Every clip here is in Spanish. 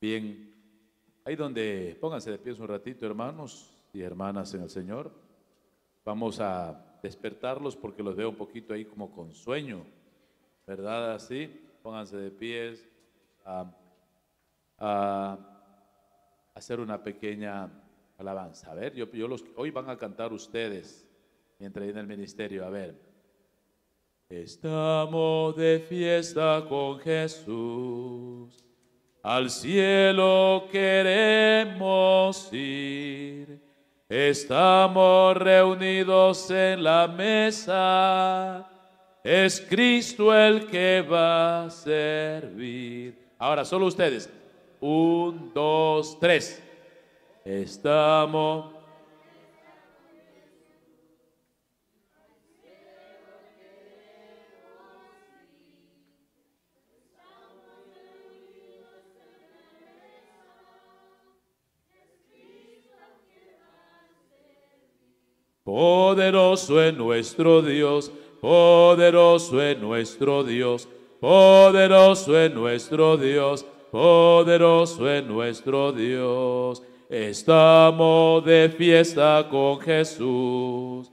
Bien, ahí donde pónganse de pie un ratito, hermanos y hermanas en el Señor. Vamos a despertarlos porque los veo un poquito ahí como con sueño, ¿verdad? Así, pónganse de pies a, hacer una pequeña alabanza. A ver, yo, yo los, hoy van a cantar ustedes mientras en el ministerio. A ver. Estamos de fiesta con Jesús al cielo queremos ir. Estamos reunidos en la mesa, es Cristo el que va a servir. Ahora, solo ustedes. Un, dos, tres. Estamos Poderoso es nuestro Dios, poderoso es nuestro Dios, poderoso es nuestro Dios, poderoso es nuestro Dios. Estamos de fiesta con Jesús,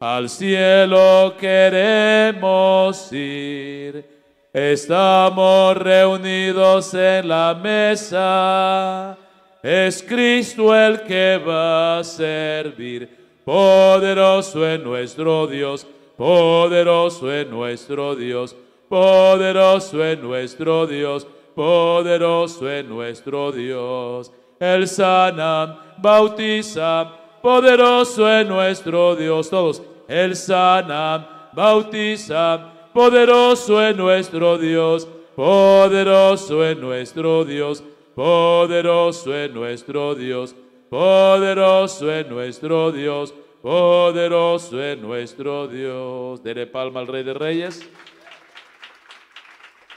al cielo queremos ir. Estamos reunidos en la mesa, es Cristo el que va a servir. Poderoso es nuestro Dios, poderoso es nuestro Dios, poderoso es nuestro Dios, poderoso es nuestro Dios. El sana, bautiza, poderoso es nuestro Dios. Todos, el sana, bautiza, poderoso es nuestro Dios, poderoso es nuestro Dios, poderoso es nuestro Dios. Poderoso es nuestro Dios, poderoso es nuestro Dios. Dere palma al Rey de Reyes.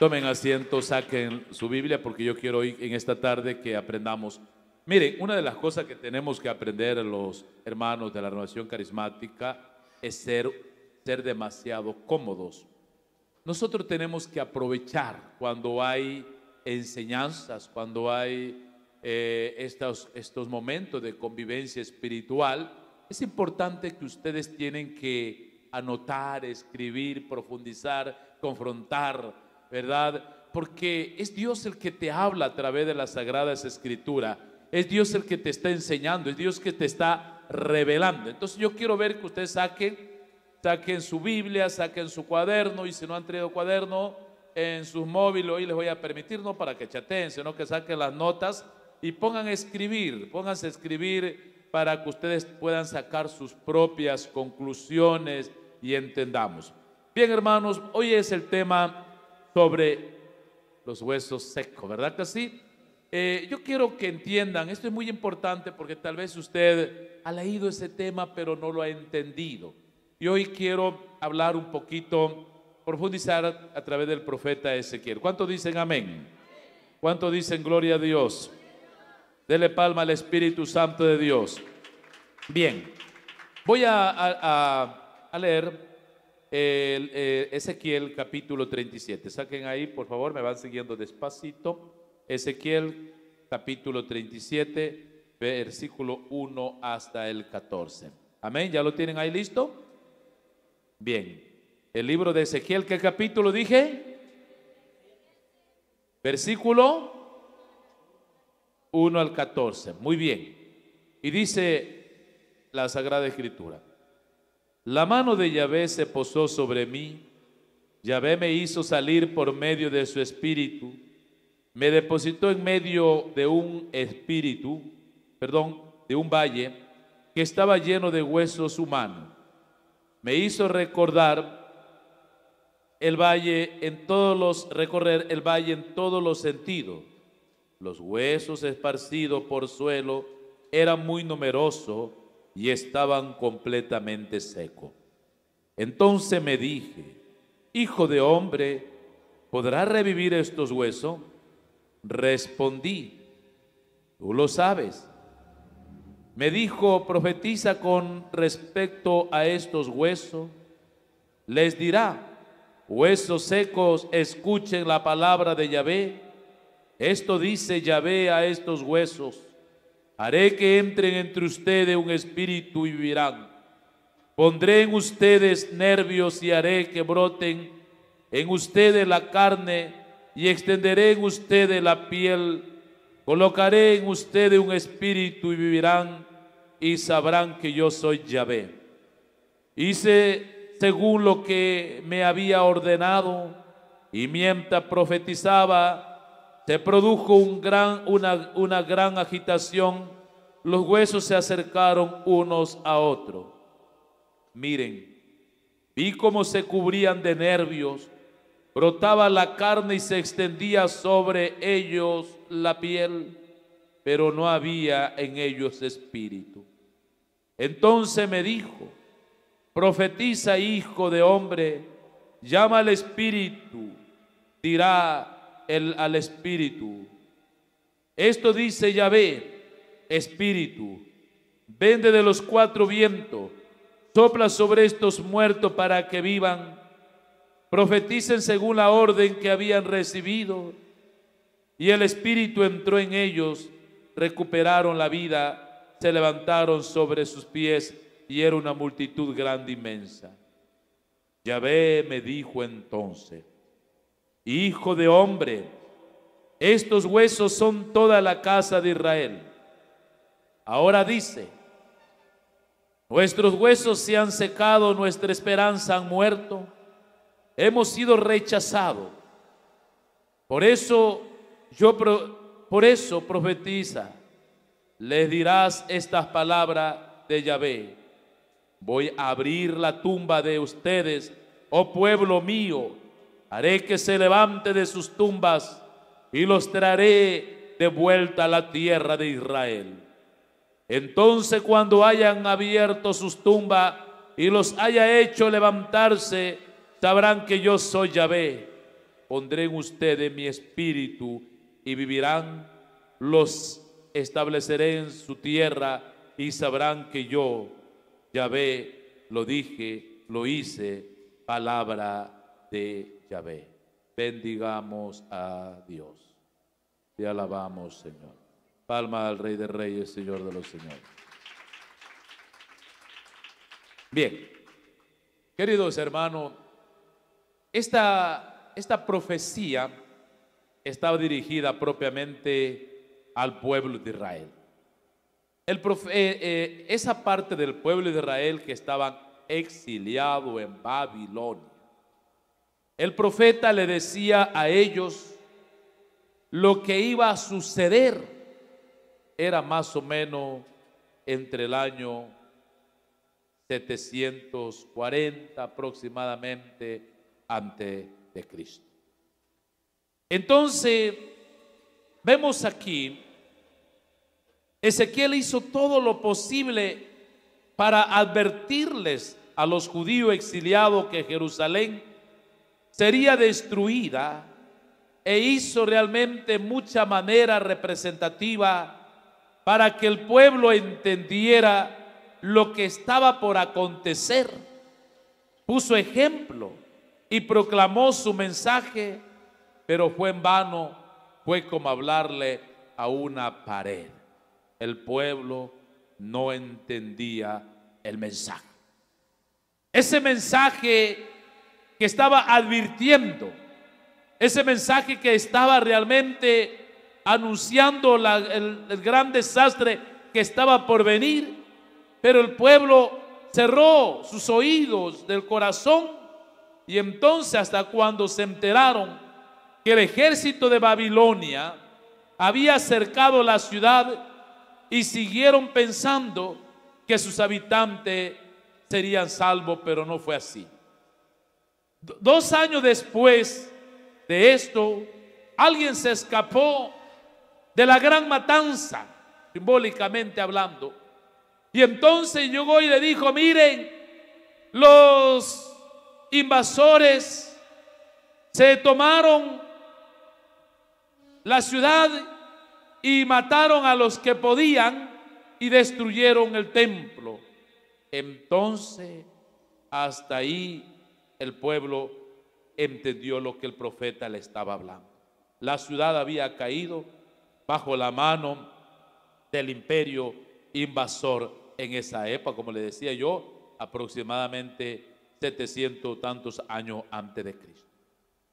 Tomen asiento, saquen su Biblia porque yo quiero hoy en esta tarde que aprendamos. Miren, una de las cosas que tenemos que aprender los hermanos de la renovación carismática es ser, ser demasiado cómodos. Nosotros tenemos que aprovechar cuando hay enseñanzas, cuando hay eh, estos, estos momentos de convivencia espiritual, es importante que ustedes tienen que anotar, escribir, profundizar, confrontar, ¿verdad? Porque es Dios el que te habla a través de las sagradas escritura es Dios el que te está enseñando, es Dios que te está revelando. Entonces yo quiero ver que ustedes saquen, saquen su Biblia, saquen su cuaderno y si no han traído cuaderno en sus móviles, hoy les voy a permitir, no para que chateen, sino que saquen las notas y pongan a escribir, pónganse a escribir para que ustedes puedan sacar sus propias conclusiones y entendamos. Bien, hermanos, hoy es el tema sobre los huesos secos, ¿verdad que eh, yo quiero que entiendan, esto es muy importante porque tal vez usted ha leído ese tema pero no lo ha entendido. Y hoy quiero hablar un poquito, profundizar a través del profeta Ezequiel. ¿Cuánto dicen amén? ¿Cuánto dicen gloria a Dios? Dele palma al Espíritu Santo de Dios. Bien, voy a, leer el, eh, Ezequiel capítulo 37. Saquen ahí, por favor, me van siguiendo despacito. Ezequiel capítulo 37, versículo 1 hasta el 14. Amén, ¿ya lo tienen ahí listo? Bien, el libro de Ezequiel, ¿qué capítulo dije? Versículo 1 al 14. Muy bien. Y dice la Sagrada Escritura, la mano de Yahvé se posó sobre mí, Yahvé me hizo salir por medio de su espíritu, me depositó en medio de un espíritu, perdón, de un valle que estaba lleno de huesos humanos. Me hizo recordar el valle en todos los recorrer el valle en todos los sentidos los huesos esparcidos por suelo, eran muy numerosos y estaban completamente secos. Entonces me dije, Hijo de hombre, ¿podrá revivir estos huesos? Respondí, tú lo sabes. Me dijo, profetiza con respecto a estos huesos. Les dirá, huesos secos, escuchen la palabra de Yahvé. Esto dice Yahvé a estos huesos, haré que entren entre ustedes un espíritu y vivirán. Pondré en ustedes nervios y haré que broten en ustedes la carne y extenderé en ustedes la piel. Colocaré en ustedes un espíritu y vivirán y sabrán que yo soy Yahvé. Hice según lo que me había ordenado y mientras profetizaba, se produjo un gran, una, una gran agitación, los huesos se acercaron unos a otros. Miren, vi cómo se cubrían de nervios, brotaba la carne y se extendía sobre ellos la piel, pero no había en ellos espíritu. Entonces me dijo, profetiza hijo de hombre, llama al espíritu, dirá, al espíritu. Esto dice Yahvé, espíritu, vende de los cuatro vientos, sopla sobre estos muertos para que vivan, profeticen según la orden que habían recibido. Y el espíritu entró en ellos, recuperaron la vida, se levantaron sobre sus pies y era una multitud grande inmensa. Yahvé me dijo entonces, Hijo de hombre, estos huesos son toda la casa de Israel. Ahora dice, nuestros huesos se han secado, nuestra esperanza han muerto, hemos sido rechazados. Por eso yo por eso profetiza, les dirás estas palabras de Yahvé. Voy a abrir la tumba de ustedes, oh pueblo mío, haré que se levante de sus tumbas y los traeré de vuelta a la tierra de Israel. Entonces cuando hayan abierto sus tumbas y los haya hecho levantarse, sabrán que yo soy Yahvé. Pondré en ustedes mi espíritu y vivirán, los estableceré en su tierra y sabrán que yo, Yahvé, lo dije, lo hice, palabra de Dios ve, Bendigamos a Dios. Te alabamos, Señor. Palma al Rey de Reyes, Señor de los Señores. Bien, queridos hermanos, esta, esta profecía estaba dirigida propiamente al pueblo de Israel. Eh, eh, esa parte del pueblo de Israel que estaba exiliado en Babilonia. El profeta le decía a ellos lo que iba a suceder era más o menos entre el año 740 aproximadamente antes de Cristo. Entonces, vemos aquí, Ezequiel hizo todo lo posible para advertirles a los judíos exiliados que Jerusalén sería destruida e hizo realmente mucha manera representativa para que el pueblo entendiera lo que estaba por acontecer. Puso ejemplo y proclamó su mensaje, pero fue en vano, fue como hablarle a una pared. El pueblo no entendía el mensaje. Ese mensaje que estaba advirtiendo, ese mensaje que estaba realmente anunciando el, el gran desastre que estaba por venir, pero el pueblo cerró sus oídos del corazón y entonces hasta cuando se enteraron que el ejército de Babilonia había cercado la ciudad y siguieron pensando que sus habitantes serían salvos, pero no fue así. Dos años después de esto, alguien se escapó de la gran matanza, simbólicamente hablando. Y entonces llegó y le dijo, miren, los invasores se tomaron la ciudad y mataron a los que podían y destruyeron el templo. Entonces, hasta ahí el pueblo entendió lo que el profeta le estaba hablando. La ciudad había caído bajo la mano del imperio invasor en esa época, como le decía yo, aproximadamente 700 tantos años antes de Cristo.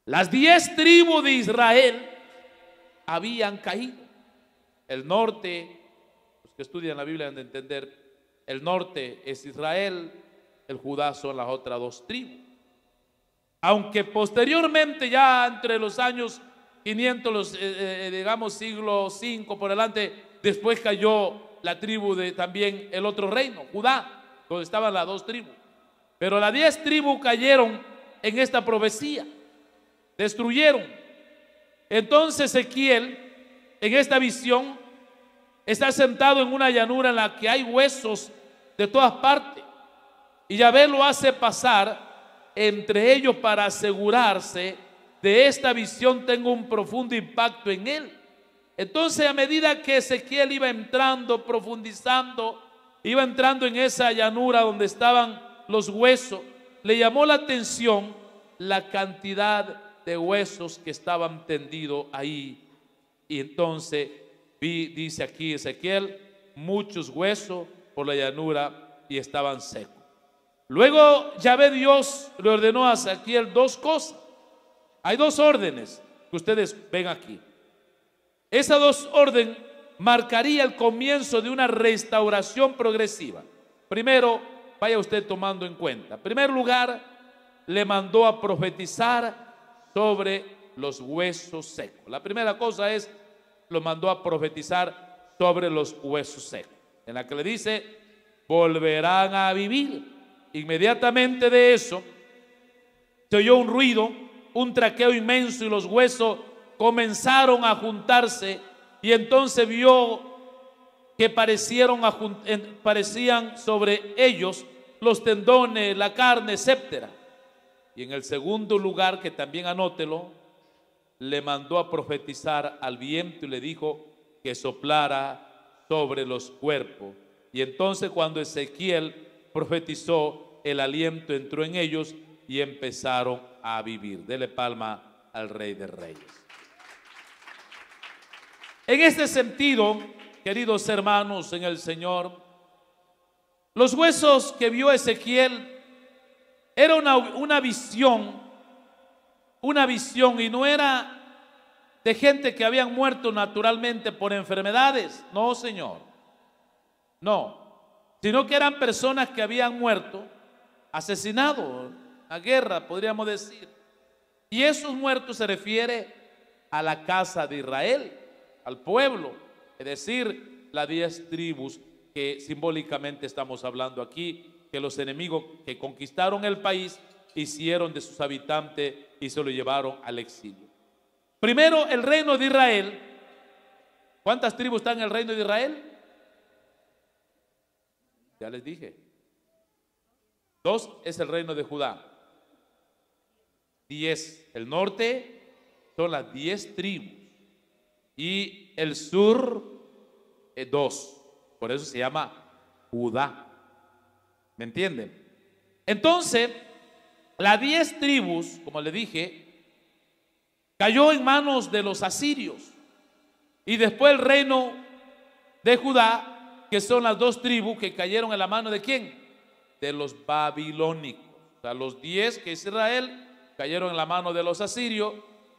Las diez tribus de Israel habían caído. El norte, los que estudian la Biblia han de entender, el norte es Israel, el Judá son las otras dos tribus. Aunque posteriormente, ya entre los años 500, los, eh, eh, digamos siglo 5 por delante, después cayó la tribu de también el otro reino, Judá, donde estaban las dos tribus. Pero las diez tribus cayeron en esta profecía, destruyeron. Entonces Ezequiel, en esta visión, está sentado en una llanura en la que hay huesos de todas partes. Y Yahvé lo hace pasar entre ellos para asegurarse de esta visión tenga un profundo impacto en él. Entonces a medida que Ezequiel iba entrando, profundizando, iba entrando en esa llanura donde estaban los huesos, le llamó la atención la cantidad de huesos que estaban tendidos ahí. Y entonces vi, dice aquí Ezequiel, muchos huesos por la llanura y estaban secos. Luego Yahvé Dios le ordenó a Saquiel dos cosas. Hay dos órdenes que ustedes ven aquí. Esa dos orden marcaría el comienzo de una restauración progresiva. Primero, vaya usted tomando en cuenta. En primer lugar, le mandó a profetizar sobre los huesos secos. La primera cosa es, lo mandó a profetizar sobre los huesos secos. En la que le dice, volverán a vivir Inmediatamente de eso, se oyó un ruido, un traqueo inmenso y los huesos comenzaron a juntarse y entonces vio que parecieron parecían sobre ellos los tendones, la carne, etc. Y en el segundo lugar, que también anótelo, le mandó a profetizar al viento y le dijo que soplara sobre los cuerpos. Y entonces cuando Ezequiel profetizó, el aliento entró en ellos y empezaron a vivir. Dele palma al Rey de Reyes. En este sentido, queridos hermanos en el Señor, los huesos que vio Ezequiel era una, una visión, una visión y no era de gente que habían muerto naturalmente por enfermedades. No, Señor. No. Sino que eran personas que habían muerto asesinado, a guerra, podríamos decir. Y esos muertos se refiere a la casa de Israel, al pueblo, es decir, las diez tribus que simbólicamente estamos hablando aquí, que los enemigos que conquistaron el país hicieron de sus habitantes y se lo llevaron al exilio. Primero, el reino de Israel. ¿Cuántas tribus están en el reino de Israel? Ya les dije, Dos es el reino de Judá. Diez. El norte son las diez tribus. Y el sur, es eh, dos. Por eso se llama Judá. ¿Me entienden? Entonces, las diez tribus, como le dije, cayó en manos de los asirios. Y después el reino de Judá, que son las dos tribus que cayeron en la mano de quién? de los babilónicos. a los diez que Israel cayeron en la mano de los asirios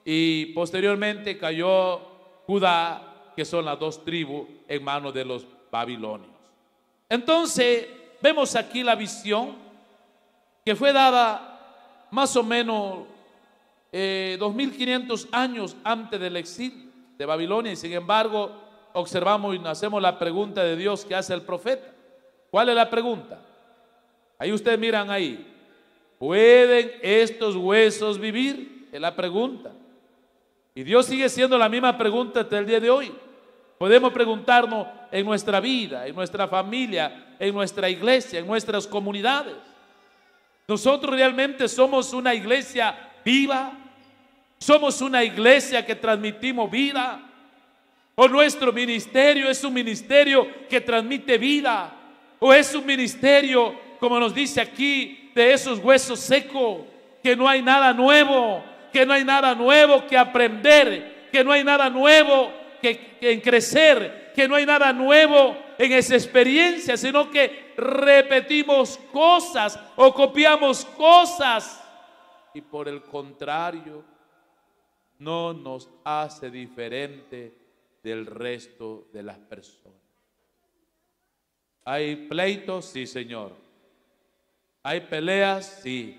y posteriormente cayó Judá, que son las dos tribus, en manos de los babilonios. Entonces, vemos aquí la visión que fue dada más o menos 2500 eh, años antes del exilio de Babilonia y sin embargo observamos y hacemos la pregunta de Dios que hace el profeta. ¿Cuál es la pregunta? Ahí ustedes miran ahí. ¿Pueden estos huesos vivir? Es la pregunta. Y Dios sigue siendo la misma pregunta hasta el día de hoy. Podemos preguntarnos en nuestra vida, en nuestra familia, en nuestra iglesia, en nuestras comunidades. Nosotros realmente somos una iglesia viva. Somos una iglesia que transmitimos vida. O nuestro ministerio es un ministerio que transmite vida. O es un ministerio como nos dice aquí, de esos huesos secos, que no hay nada nuevo, que no hay nada nuevo que aprender, que no hay nada nuevo que, en crecer, que no hay nada nuevo en esa experiencia, sino que repetimos cosas o copiamos cosas. Y por el contrario, no nos hace diferente del resto de las personas. ¿Hay pleitos? Sí, Señor. Hay peleas, sí.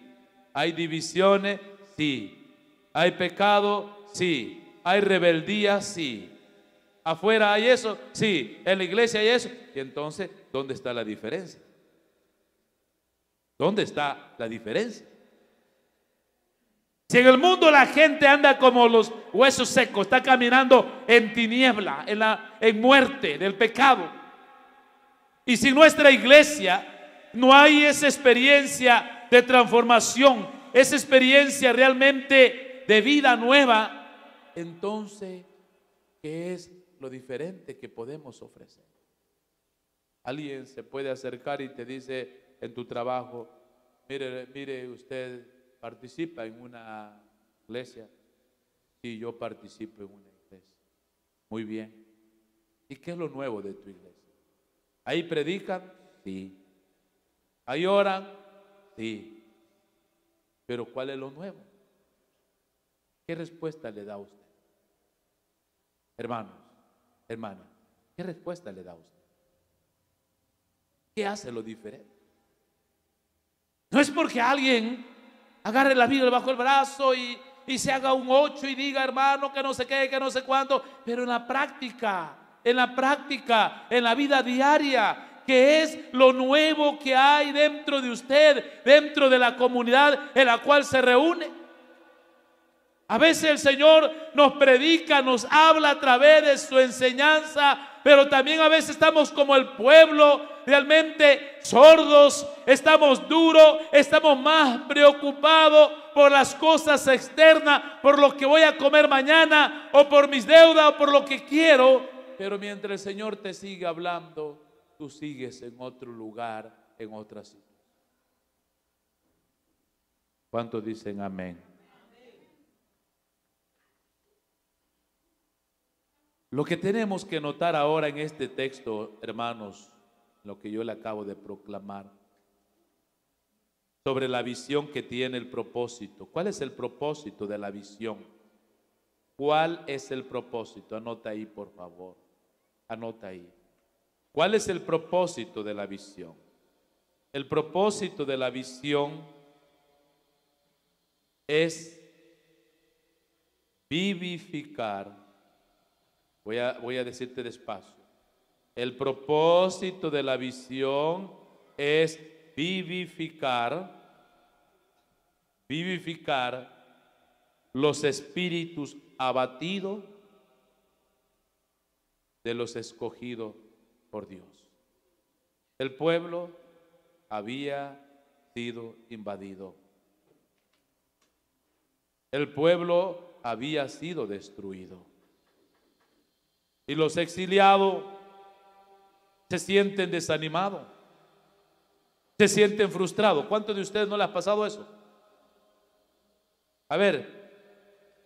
Hay divisiones, sí. Hay pecado, sí. Hay rebeldía, sí. Afuera hay eso, sí. En la iglesia hay eso. Y entonces, ¿dónde está la diferencia? ¿Dónde está la diferencia? Si en el mundo la gente anda como los huesos secos, está caminando en tiniebla, en, la, en muerte, del pecado. Y si nuestra iglesia no hay esa experiencia de transformación, esa experiencia realmente de vida nueva, entonces, ¿qué es lo diferente que podemos ofrecer? Alguien se puede acercar y te dice en tu trabajo, mire, mire, usted participa en una iglesia. Sí, yo participo en una iglesia. Muy bien. ¿Y qué es lo nuevo de tu iglesia? ¿Ahí predican? Sí. Ahí sí. Pero ¿cuál es lo nuevo? ¿Qué respuesta le da usted? Hermanos, hermana, ¿qué respuesta le da usted? ¿Qué hace lo diferente? No es porque alguien agarre la Biblia bajo el brazo y, y se haga un ocho y diga, hermano, que no sé qué, que no sé cuánto pero en la práctica, en la práctica, en la vida diaria, que es lo nuevo que hay dentro de usted, dentro de la comunidad en la cual se reúne. A veces el Señor nos predica, nos habla a través de su enseñanza, pero también a veces estamos como el pueblo, realmente sordos, estamos duros, estamos más preocupados por las cosas externas, por lo que voy a comer mañana, o por mis deudas, o por lo que quiero. Pero mientras el Señor te siga hablando, tú sigues en otro lugar, en otra situación. ¿Cuántos dicen amén? Lo que tenemos que notar ahora en este texto, hermanos, lo que yo le acabo de proclamar, sobre la visión que tiene el propósito. ¿Cuál es el propósito de la visión? ¿Cuál es el propósito? Anota ahí, por favor. Anota ahí. ¿Cuál es el propósito de la visión? El propósito de la visión es vivificar. Voy a, voy a decirte despacio. El propósito de la visión es vivificar, vivificar los espíritus abatidos de los escogidos por Dios. El pueblo había sido invadido. El pueblo había sido destruido. Y los exiliados se sienten desanimados, se sienten frustrados. ¿Cuántos de ustedes no les ha pasado eso? A ver,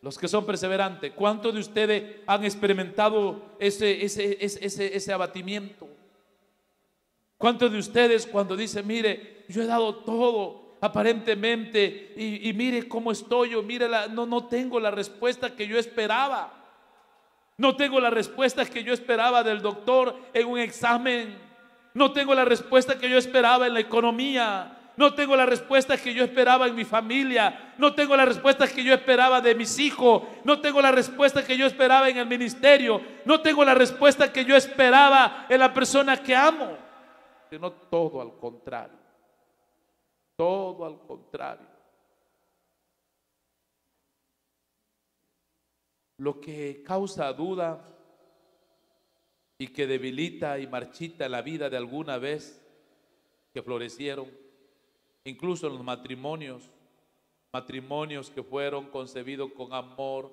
los que son perseverantes, ¿cuántos de ustedes han experimentado ese, ese, abatimiento? ¿Cuántos de ustedes cuando dicen, mire, yo he dado todo aparentemente y, y mire cómo estoy yo, mire, la, no, no tengo la respuesta que yo esperaba. No tengo la respuesta que yo esperaba del doctor en un examen. No tengo la respuesta que yo esperaba en la economía no tengo la respuesta que yo esperaba en mi familia, no tengo la respuesta que yo esperaba de mis hijos, no tengo la respuesta que yo esperaba en el ministerio, no tengo la respuesta que yo esperaba en la persona que amo, sino todo al contrario, todo al contrario. Lo que causa duda y que debilita y marchita la vida de alguna vez que florecieron incluso los matrimonios, matrimonios que fueron concebidos con amor,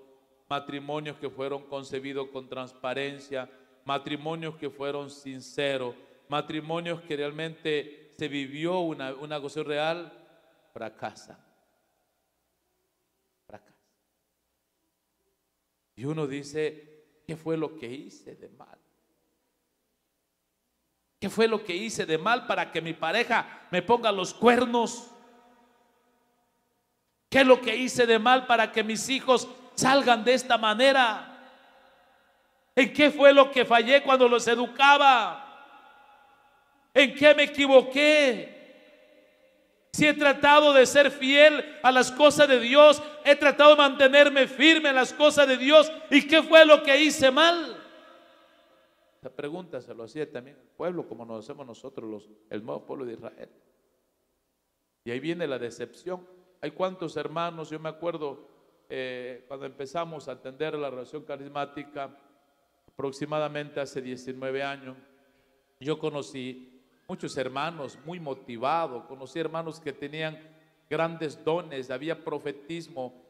matrimonios que fueron concebidos con transparencia, matrimonios que fueron sinceros, matrimonios que realmente se vivió una, una cosa real, para casa. Y uno dice, ¿qué fue lo que hice de mal? ¿Qué fue lo que hice de mal para que mi pareja me ponga los cuernos? ¿Qué es lo que hice de mal para que mis hijos salgan de esta manera? ¿En qué fue lo que fallé cuando los educaba? ¿En qué me equivoqué? Si he tratado de ser fiel a las cosas de Dios, he tratado de mantenerme firme en las cosas de Dios, ¿y qué fue lo que hice mal? esta pregunta se lo hacía también el pueblo, como nos hacemos nosotros, los, el nuevo pueblo de Israel. Y ahí viene la decepción. Hay cuantos hermanos, yo me acuerdo eh, cuando empezamos a atender la relación carismática, aproximadamente hace 19 años, yo conocí muchos hermanos muy motivados, conocí hermanos que tenían grandes dones, había profetismo,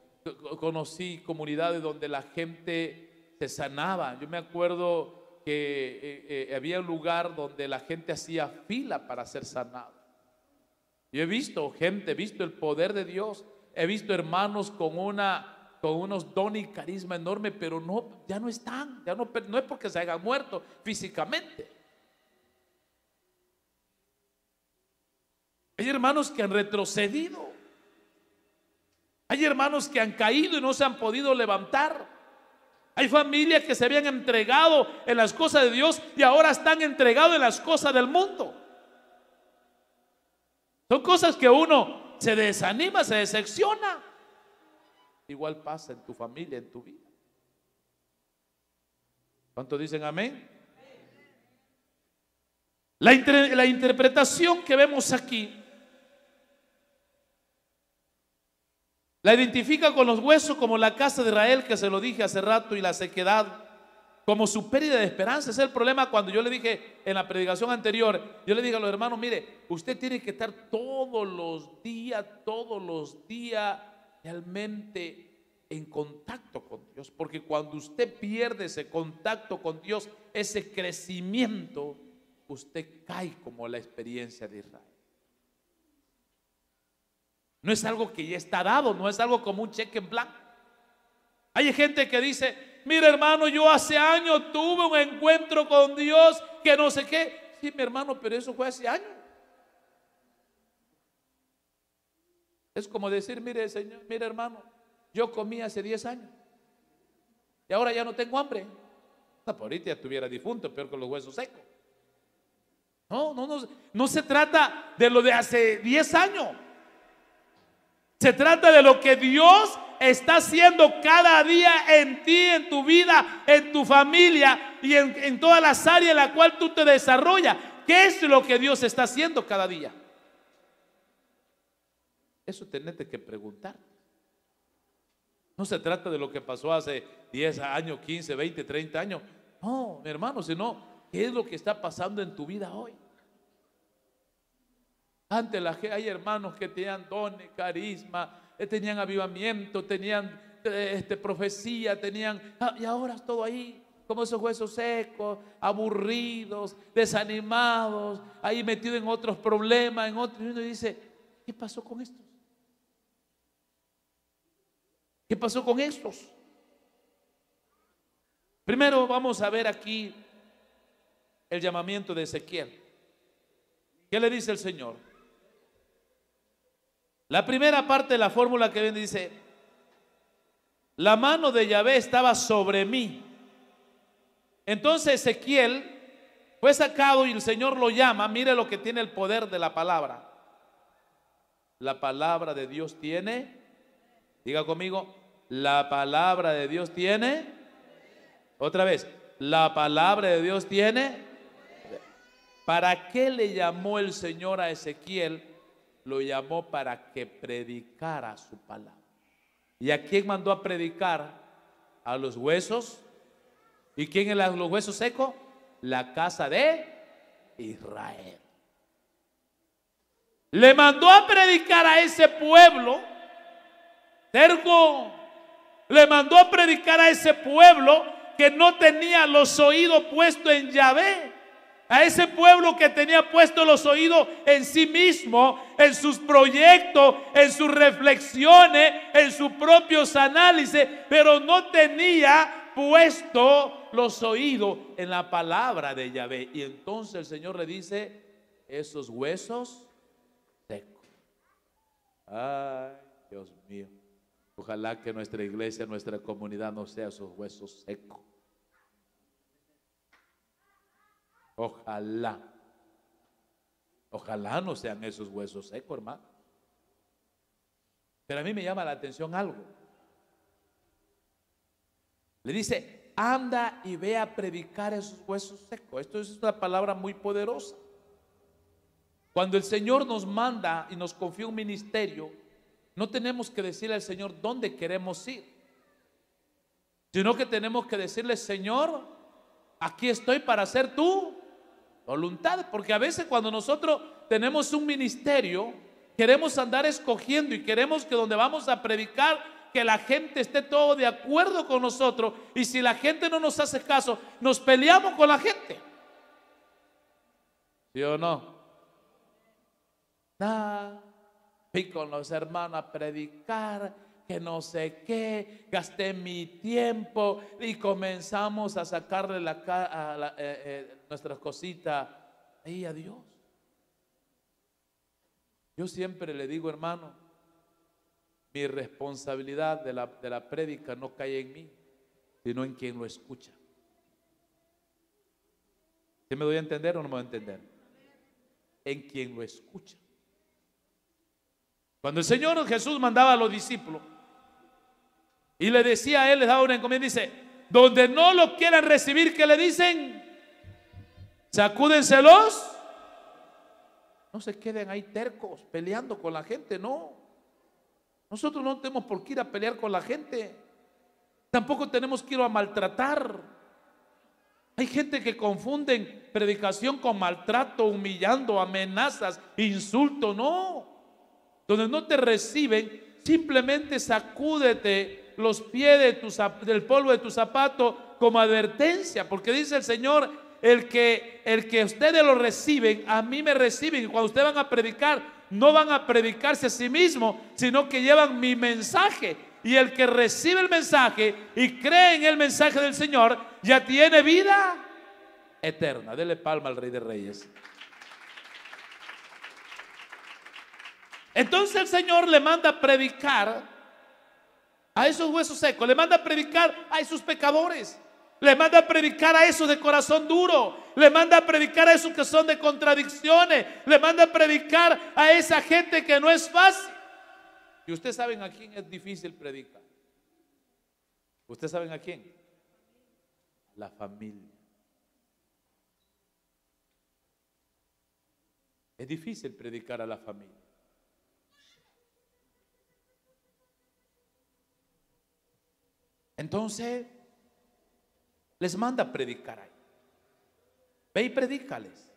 conocí comunidades donde la gente se sanaba. Yo me acuerdo que eh, eh, había un lugar donde la gente hacía fila para ser sanado Yo he visto gente, he visto el poder de Dios, he visto hermanos con una con unos don y carisma enorme, pero no ya no están, ya no no es porque se hayan muerto físicamente. Hay hermanos que han retrocedido. Hay hermanos que han caído y no se han podido levantar. Hay familias que se habían entregado en las cosas de Dios y ahora están entregados en las cosas del mundo. Son cosas que uno se desanima, se decepciona. Igual pasa en tu familia, en tu vida. ¿Cuántos dicen amén? La, la interpretación que vemos aquí La identifica con los huesos como la casa de Israel, que se lo dije hace rato, y la sequedad, como su pérdida de esperanza. Ese es el problema cuando yo le dije en la predicación anterior, yo le dije a los hermanos, mire, usted tiene que estar todos los días, todos los días realmente en contacto con Dios, porque cuando usted pierde ese contacto con Dios, ese crecimiento, usted cae como la experiencia de Israel. No es algo que ya está dado, no es algo como un cheque en blanco. Hay gente que dice, Mire, hermano, yo hace años tuve un encuentro con Dios que no sé qué. Sí, mi hermano, pero eso fue hace años. Es como decir, mire señor, mire hermano, yo comí hace 10 años y ahora ya no tengo hambre. La ah, por pues ahorita ya estuviera difunto, peor con los huesos secos. No, no, no, no se trata de lo de hace 10 años. Se trata de lo que Dios está haciendo cada día en ti, en tu vida, en tu familia y en, todas las áreas en la cual tú te desarrollas. ¿Qué es lo que Dios está haciendo cada día? Eso tenés que preguntar. No se trata de lo que pasó hace 10 años, 15, 20, 30 años. No, mi hermano, sino, ¿qué es lo que está pasando en tu vida hoy? Antes hay hermanos que tenían dones, carisma, eh, tenían avivamiento, tenían eh, este, profecía, tenían... Ah, y ahora todo ahí, como esos huesos secos, aburridos, desanimados, ahí metidos en otros problemas, en otros... Y uno dice, ¿qué pasó con estos? ¿Qué pasó con estos? Primero vamos a ver aquí el llamamiento de Ezequiel. ¿Qué le dice el Señor? La primera parte de la fórmula que viene dice, la mano de Yahvé estaba sobre mí. Entonces Ezequiel fue sacado y el Señor lo llama. Mire lo que tiene el poder de la palabra. La palabra de Dios tiene, diga conmigo, la palabra de Dios tiene. Otra vez, la palabra de Dios tiene. ¿Para qué le llamó el Señor a Ezequiel? lo llamó para que predicara su palabra. ¿Y a quién mandó a predicar? A los huesos. ¿Y quién en los huesos secos? La casa de Israel. Le mandó a predicar a ese pueblo. Terco le mandó a predicar a ese pueblo que no tenía los oídos puestos en Yahvé a ese pueblo que tenía puesto los oídos en sí mismo, en sus proyectos, en sus reflexiones, en sus propios análisis, pero no tenía puesto los oídos en la palabra de Yahvé. Y entonces el Señor le dice, esos huesos secos. Ay, Dios mío. Ojalá que nuestra iglesia, nuestra comunidad no sea esos huesos secos Ojalá. Ojalá no sean esos huesos secos, hermano. Pero a mí me llama la atención algo. Le dice, anda y ve a predicar esos huesos secos. Esto es una palabra muy poderosa. Cuando el Señor nos manda y nos confía un ministerio, no tenemos que decirle al Señor dónde queremos ir, sino que tenemos que decirle, Señor, aquí estoy para ser tú Voluntad, porque a veces cuando nosotros tenemos un ministerio, queremos andar escogiendo y queremos que donde vamos a predicar, que la gente esté todo de acuerdo con nosotros. Y si la gente no nos hace caso, nos peleamos con la gente. ¿Sí o no? Nada. Fui con los hermanos a predicar, que no sé qué, gasté mi tiempo y comenzamos a sacarle la, a la, eh, eh, nuestras cositas ahí a Dios. Yo siempre le digo, hermano, mi responsabilidad de la, de prédica no cae en mí, sino en quien lo escucha. ¿Se me doy a entender o no me voy a entender? En quien lo escucha. Cuando el Señor Jesús mandaba a los discípulos y le decía a él, les daba una encomienda, dice, donde no lo quieran recibir, que le dicen? sacúdenselos. No se queden ahí tercos peleando con la gente, no. Nosotros no tenemos por qué ir a pelear con la gente. Tampoco tenemos que ir a maltratar. Hay gente que confunden predicación con maltrato, humillando, amenazas, insulto, no. Donde no te reciben, simplemente sacúdete los pies del polvo de tu zapato como advertencia, porque dice el Señor, el que, el que ustedes lo reciben, a mí me reciben. Y cuando ustedes van a predicar, no van a predicarse a sí mismos, sino que llevan mi mensaje. Y el que recibe el mensaje y cree en el mensaje del Señor, ya tiene vida eterna. Dele palma al Rey de Reyes. Entonces el Señor le manda a predicar a esos huesos secos, le manda a predicar a esos pecadores. Le manda a predicar a esos de corazón duro. Le manda a predicar a esos que son de contradicciones. Le manda a predicar a esa gente que no es fácil. Y ustedes saben a quién es difícil predicar. Ustedes saben a quién. La familia. Es difícil predicar a la familia. Entonces, les manda a predicar ahí. Ve y predícales.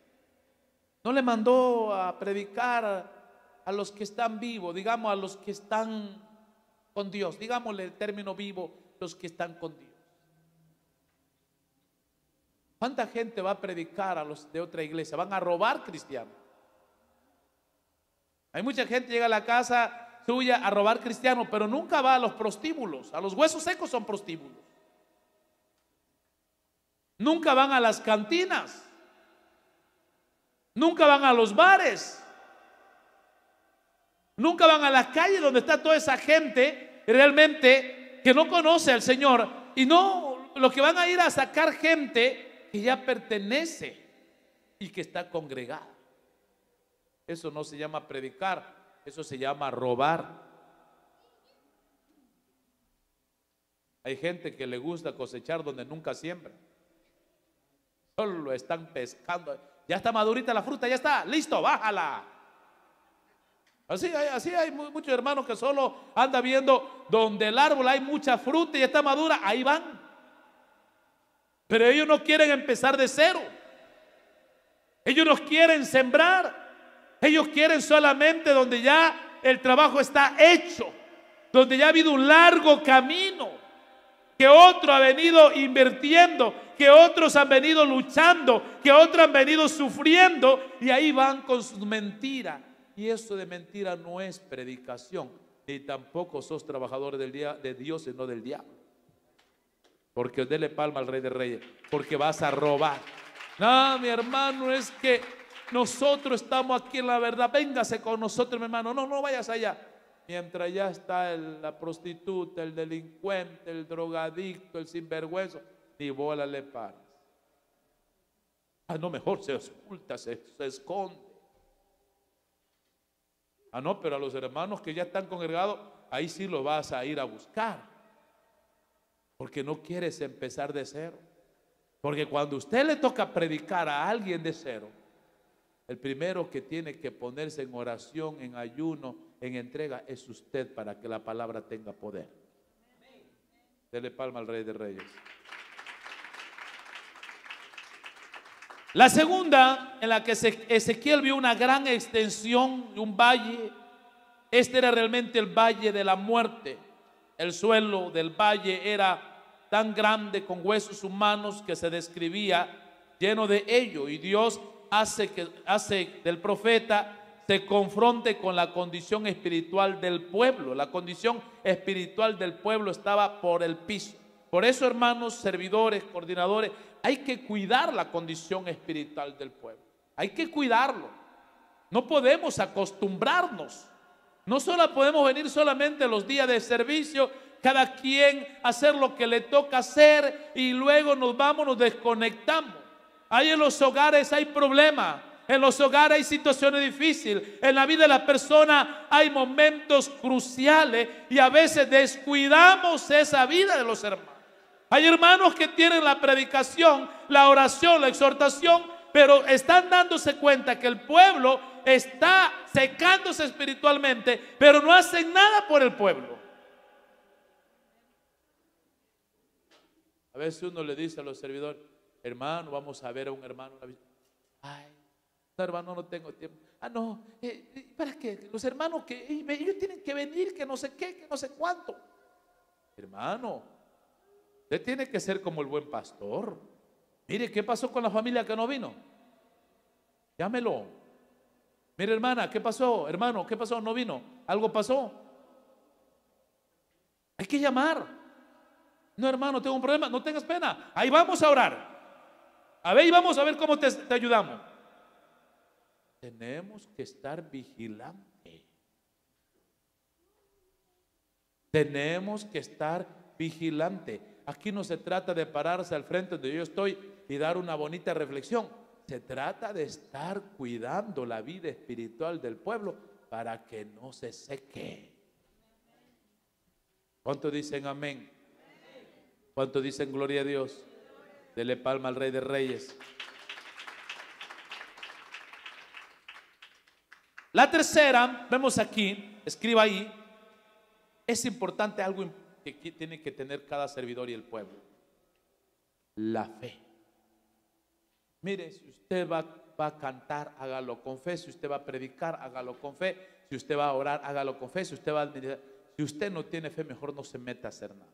No le mandó a predicar a los que están vivos, digamos a los que están con Dios, digámosle el término vivo, los que están con Dios. ¿Cuánta gente va a predicar a los de otra iglesia? Van a robar cristianos. Hay mucha gente que llega a la casa suya a robar cristianos, pero nunca va a los prostíbulos. A los huesos secos son prostíbulos. Nunca van a las cantinas. Nunca van a los bares. Nunca van a las calles donde está toda esa gente realmente que no conoce al Señor. Y no, lo que van a ir a sacar gente que ya pertenece y que está congregada. Eso no se llama predicar, eso se llama robar. Hay gente que le gusta cosechar donde nunca siembra. Lo están pescando. Ya está madurita la fruta, ya está. Listo, bájala. Así hay, así hay muchos hermanos que solo anda viendo donde el árbol hay mucha fruta y está madura, ahí van. Pero ellos no quieren empezar de cero. Ellos no quieren sembrar. Ellos quieren solamente donde ya el trabajo está hecho, donde ya ha habido un largo camino que otro ha venido invirtiendo, que otros han venido luchando, que otros han venido sufriendo y ahí van con su mentira Y eso de mentira no es predicación, ni tampoco sos trabajador del día, de Dios, sino del diablo. Porque déle palma al Rey de Reyes, porque vas a robar. No, mi hermano, es que nosotros estamos aquí en la verdad. Véngase con nosotros, mi hermano. No, no vayas allá mientras ya está la prostituta, el delincuente, el drogadicto, el sinvergüenza, ni bola le paras. A lo mejor se oculta, se, esconde. Ah, no, pero a los hermanos que ya están congregados, ahí sí lo vas a ir a buscar. Porque no quieres empezar de cero. Porque cuando usted le toca predicar a alguien de cero, el primero que tiene que ponerse en oración, en ayuno, en entrega es usted para que la palabra tenga poder. Dele palma al Rey de Reyes. La segunda, en la que Ezequiel vio una gran extensión de un valle, este era realmente el valle de la muerte. El suelo del valle era tan grande con huesos humanos que se describía lleno de ello. Y Dios hace, que, hace del profeta se confronte con la condición espiritual del pueblo. La condición espiritual del pueblo estaba por el piso. Por eso, hermanos, servidores, coordinadores, hay que cuidar la condición espiritual del pueblo. Hay que cuidarlo. No podemos acostumbrarnos. No solo podemos venir solamente los días de servicio, cada quien hacer lo que le toca hacer y luego nos vamos, nos desconectamos. Ahí en los hogares hay problemas en los hogares hay situaciones difíciles. En la vida de la persona hay momentos cruciales y a veces descuidamos esa vida de los hermanos. Hay hermanos que tienen la predicación, la oración, la exhortación, pero están dándose cuenta que el pueblo está secándose espiritualmente, pero no hacen nada por el pueblo. A veces uno le dice a los servidores, hermano, vamos a ver a un hermano. Ay, no, hermano, no tengo tiempo. Ah, no, eh, eh, ¿para qué? Los hermanos que ellos tienen que venir, que no sé qué, que no sé cuánto. Hermano, usted tiene que ser como el buen pastor. Mire, ¿qué pasó con la familia que no vino? Llámelo. Mire, hermana, ¿qué pasó? Hermano, ¿qué pasó? No vino. ¿Algo pasó? Hay que llamar. No, hermano, tengo un problema. No tengas pena. Ahí vamos a orar. A ver, y vamos a ver cómo te ayudamos tenemos que estar vigilantes. Tenemos que estar vigilantes. Aquí no se trata de pararse al frente donde yo estoy y dar una bonita reflexión. Se trata de estar cuidando la vida espiritual del pueblo para que no se seque. ¿Cuántos dicen amén? ¿Cuánto dicen gloria a Dios? Dele palma al Rey de Reyes. La tercera, vemos aquí, escriba ahí, es importante algo que tiene que tener cada servidor y el pueblo. La fe. Mire, si usted va, a cantar, hágalo con fe. Si usted va a predicar, hágalo con fe. Si usted va a orar, hágalo con fe. Si usted va a administrar, si usted no tiene fe, mejor no se meta a hacer nada.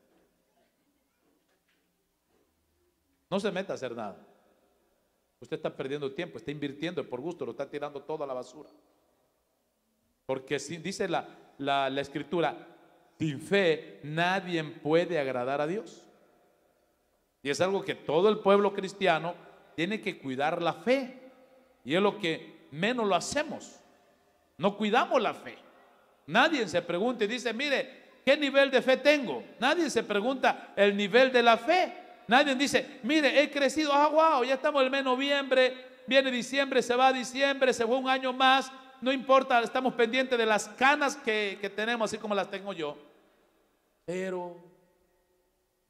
No se meta a hacer nada. Usted está perdiendo tiempo, está invirtiendo por gusto, lo está tirando todo a la basura. Porque dice la, escritura, sin fe nadie puede agradar a Dios. Y es algo que todo el pueblo cristiano tiene que cuidar la fe. Y es lo que menos lo hacemos. No cuidamos la fe. Nadie se pregunta y dice, mire, ¿qué nivel de fe tengo? Nadie se pregunta el nivel de la fe. Nadie dice, mire, he crecido, ah, wow, ya estamos en el mes noviembre, viene diciembre, se va a diciembre, se fue un año más, no importa, estamos pendientes de las canas que, tenemos, así como las tengo yo. Pero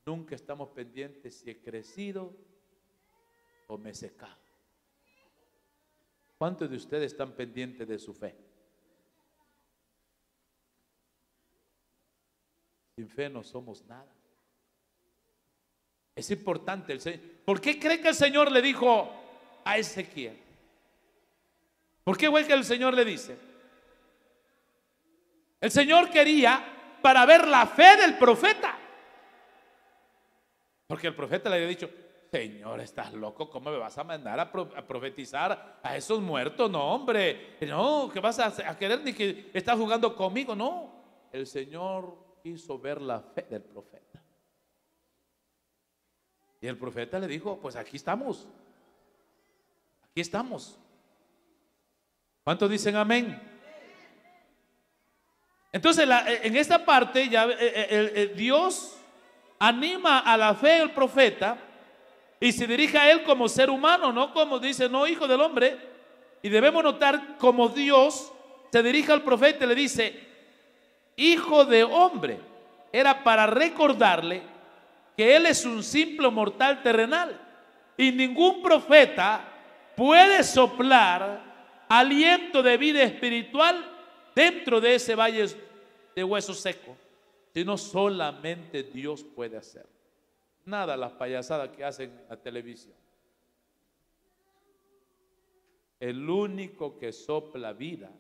nunca estamos pendientes si he crecido o me he secado. ¿Cuántos de ustedes están pendientes de su fe? Sin fe no somos nada. Es importante el Señor. ¿Por qué cree que el Señor le dijo a Ezequiel? ¿Por qué fue que el Señor le dice? El Señor quería para ver la fe del profeta. Porque el profeta le había dicho, Señor, estás loco, ¿cómo me vas a mandar a, profetizar a esos muertos? No, hombre, no, que vas a, a, querer ni que estás jugando conmigo, no. El Señor quiso ver la fe del profeta. Y el profeta le dijo, pues aquí estamos, aquí estamos. ¿Cuántos dicen amén? Entonces, eh, en esta parte ya eh, eh, Dios anima a la fe del profeta y se dirige a él como ser humano, no como dice, no hijo del hombre. Y debemos notar como Dios se dirige al profeta y le dice, hijo de hombre. Era para recordarle que él es un simple mortal terrenal. Y ningún profeta puede soplar aliento de vida espiritual dentro de ese valle de hueso seco, no solamente Dios puede hacer. Nada las payasadas que hacen en la televisión. El único que sopla vida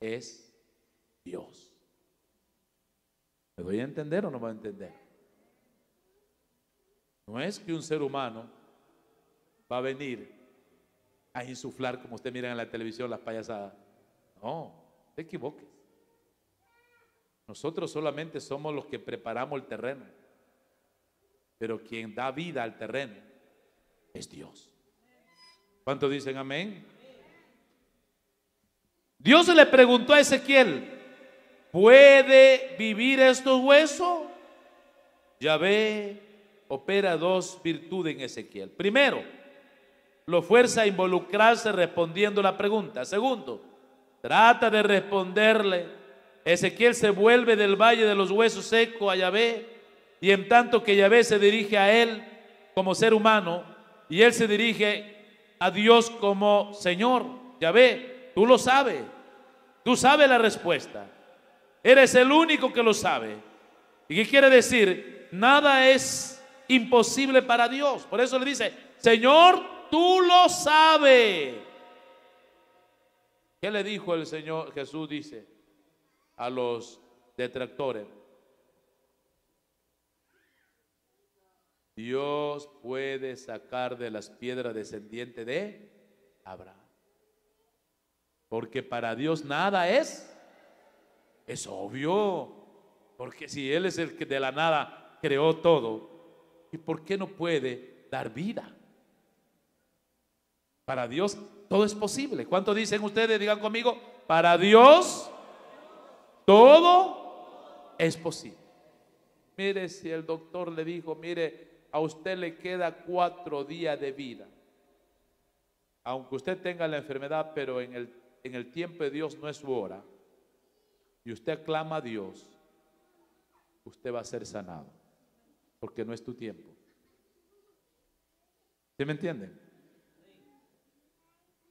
es Dios. ¿Me voy a entender o no me va a entender? No es que un ser humano va a venir a insuflar como usted mira en la televisión las payasadas. No, te equivoques. Nosotros solamente somos los que preparamos el terreno. Pero quien da vida al terreno es Dios. ¿Cuántos dicen amén? Dios le preguntó a Ezequiel, ¿puede vivir estos huesos? Yahvé opera dos virtudes en Ezequiel. Primero, lo fuerza a involucrarse respondiendo la pregunta. Segundo, trata de responderle. Ezequiel se vuelve del valle de los huesos secos a Yahvé y en tanto que Yahvé se dirige a él como ser humano y él se dirige a Dios como Señor. Yahvé, tú lo sabes, tú sabes la respuesta. Eres el único que lo sabe. ¿Y qué quiere decir? Nada es imposible para Dios. Por eso le dice, Señor, tú lo sabes. ¿Qué le dijo el Señor Jesús? Dice a los detractores. Dios puede sacar de las piedras descendiente de Abraham. Porque para Dios nada es, es obvio. Porque si Él es el que de la nada creó todo, ¿y por qué no puede dar vida? Para Dios todo es posible. ¿Cuánto dicen ustedes? Digan conmigo, para Dios todo es posible. Mire, si el doctor le dijo, mire, a usted le queda cuatro días de vida. Aunque usted tenga la enfermedad, pero en el, en el tiempo de Dios no es su hora. Y usted clama a Dios, usted va a ser sanado. Porque no es tu tiempo. ¿Se me entienden?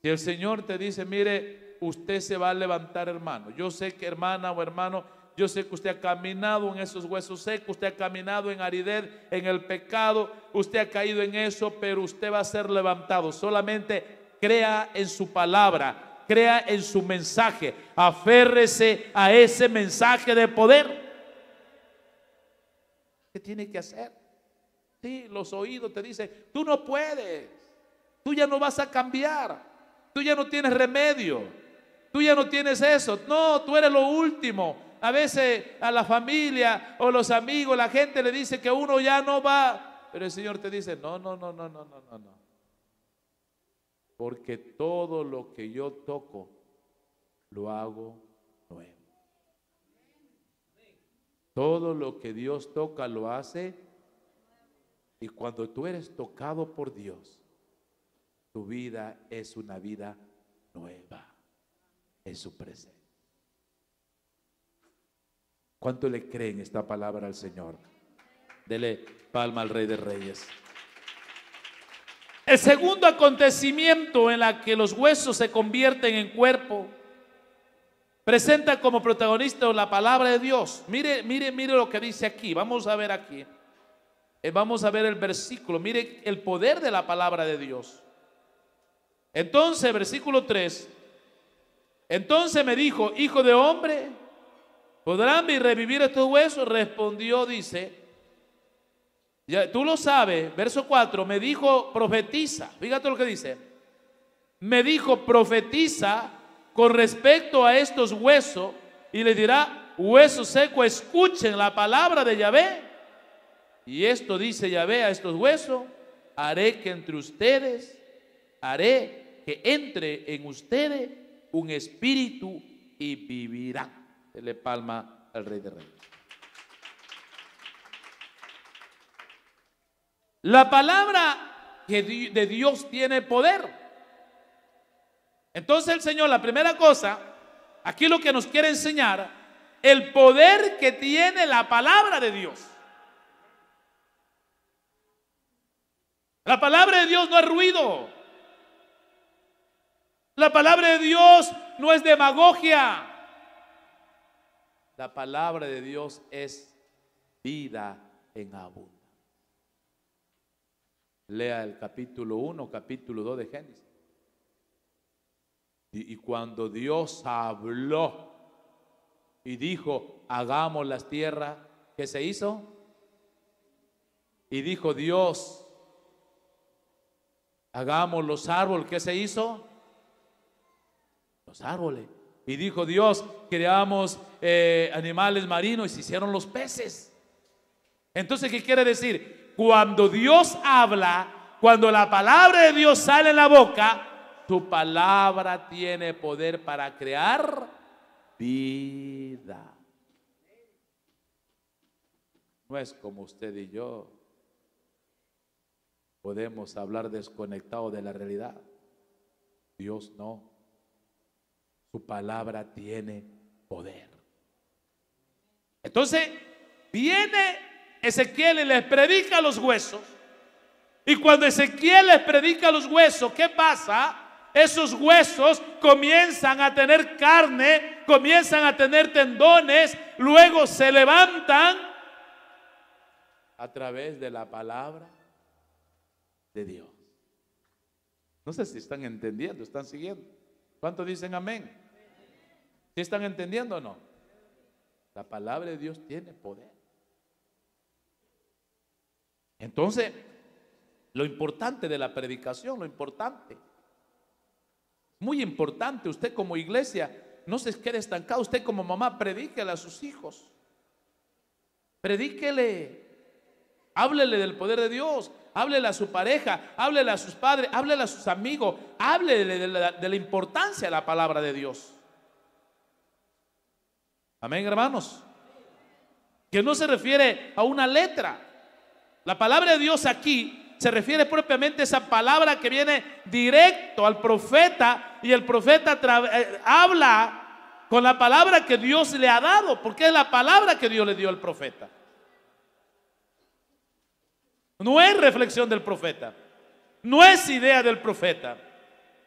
Si el Señor te dice, mire, usted se va a levantar, hermano. Yo sé que hermana o hermano, yo sé que usted ha caminado en esos huesos secos, usted ha caminado en aridez, en el pecado, usted ha caído en eso, pero usted va a ser levantado. Solamente crea en su palabra, crea en su mensaje, aférrese a ese mensaje de poder. ¿Qué tiene que hacer? Sí, los oídos te dicen, tú no puedes, tú ya no vas a cambiar tú ya no tienes remedio, tú ya no tienes eso, no, tú eres lo último. A veces a la familia o los amigos, la gente le dice que uno ya no va, pero el Señor te dice, no, no, no, no, no, no, no, no. Porque todo lo que yo toco, lo hago nuevo. Todo lo que Dios toca, lo hace. Y cuando tú eres tocado por Dios, tu vida es una vida nueva en su presencia. ¿Cuánto le creen esta palabra al Señor? Dele palma al Rey de Reyes. El segundo acontecimiento en la que los huesos se convierten en cuerpo presenta como protagonista la palabra de Dios. Mire, mire, mire lo que dice aquí. Vamos a ver aquí. Eh, vamos a ver el versículo. Mire el poder de la palabra de Dios. Entonces, versículo 3, entonces me dijo, hijo de hombre, ¿podrán revivir estos huesos? Respondió, dice, ya, tú lo sabes, verso 4, me dijo, profetiza, fíjate lo que dice, me dijo, profetiza con respecto a estos huesos y le dirá, hueso seco, escuchen la palabra de Yahvé. Y esto dice Yahvé a estos huesos, haré que entre ustedes, haré que entre en ustedes un espíritu y vivirá. le palma al Rey de Reyes. La palabra de Dios tiene poder. Entonces el Señor, la primera cosa, aquí lo que nos quiere enseñar, el poder que tiene la palabra de Dios. La palabra de Dios no es ruido, la palabra de Dios no es demagogia. La palabra de Dios es vida en abundancia. Lea el capítulo 1, capítulo 2 de Génesis. Y, cuando Dios habló y dijo, hagamos las tierras, ¿qué se hizo? Y dijo Dios, hagamos los árboles, ¿qué se hizo? árboles. Y dijo Dios, creamos eh, animales marinos y se hicieron los peces. Entonces, ¿qué quiere decir? Cuando Dios habla, cuando la palabra de Dios sale en la boca, tu palabra tiene poder para crear vida. No es como usted y yo podemos hablar desconectado de la realidad. Dios no. Su palabra tiene poder. Entonces, viene Ezequiel y les predica los huesos. Y cuando Ezequiel les predica los huesos, ¿qué pasa? Esos huesos comienzan a tener carne, comienzan a tener tendones, luego se levantan a través de la palabra de Dios. No sé si están entendiendo, están siguiendo. ¿Cuánto dicen amén? ¿Se están entendiendo o no? La palabra de Dios tiene poder. Entonces, lo importante de la predicación, lo importante, muy importante, usted como iglesia, no se quede estancado, usted como mamá, predíquele a sus hijos, predíquele, háblele del poder de Dios, háblele a su pareja, háblele a sus padres, háblele a sus amigos, háblele de la importancia de la palabra de Dios. Amén, hermanos. Que no se refiere a una letra. La palabra de Dios aquí se refiere propiamente a esa palabra que viene directo al profeta y el profeta eh, habla con la palabra que Dios le ha dado, porque es la palabra que Dios le dio al profeta. No es reflexión del profeta, no es idea del profeta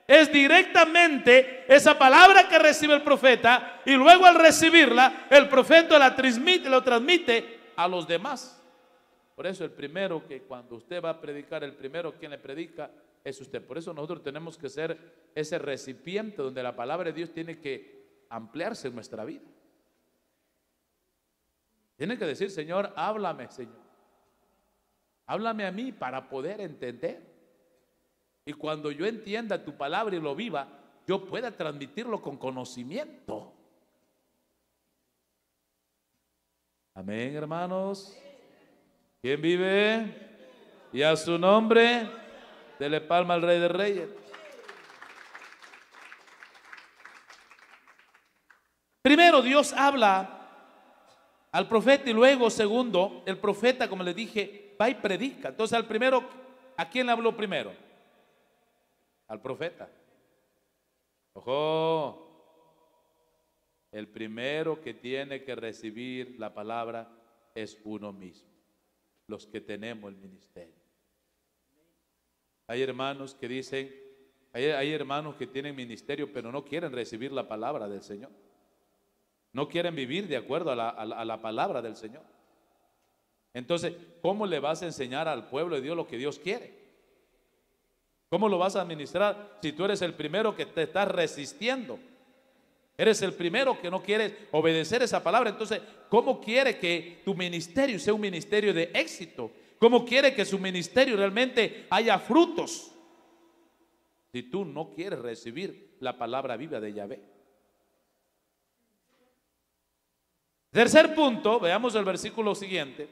es directamente esa palabra que recibe el profeta y luego al recibirla el profeta la transmite, lo transmite a los demás. Por eso el primero que cuando usted va a predicar, el primero quien le predica es usted. Por eso nosotros tenemos que ser ese recipiente donde la palabra de Dios tiene que ampliarse en nuestra vida. Tiene que decir, Señor, háblame, Señor. Háblame a mí para poder entender. Y cuando yo entienda tu palabra y lo viva, yo pueda transmitirlo con conocimiento. Amén, hermanos. ¿Quién vive? Y a su nombre, dele palma al Rey de Reyes. Primero Dios habla al profeta y luego segundo, el profeta, como le dije, va y predica. Entonces al primero, ¿a quién le habló primero? al profeta. Ojo, el primero que tiene que recibir la palabra es uno mismo, los que tenemos el ministerio. Hay hermanos que dicen, hay, hermanos que tienen ministerio, pero no quieren recibir la palabra del Señor. No quieren vivir de acuerdo a la palabra del Señor. Entonces, ¿cómo le vas a enseñar al pueblo de Dios lo que Dios quiere? ¿Cómo lo vas a administrar si tú eres el primero que te estás resistiendo? Eres el primero que no quieres obedecer esa palabra. Entonces, ¿cómo quiere que tu ministerio sea un ministerio de éxito? ¿Cómo quiere que su ministerio realmente haya frutos? Si tú no quieres recibir la palabra viva de Yahvé. Tercer punto, veamos el versículo siguiente.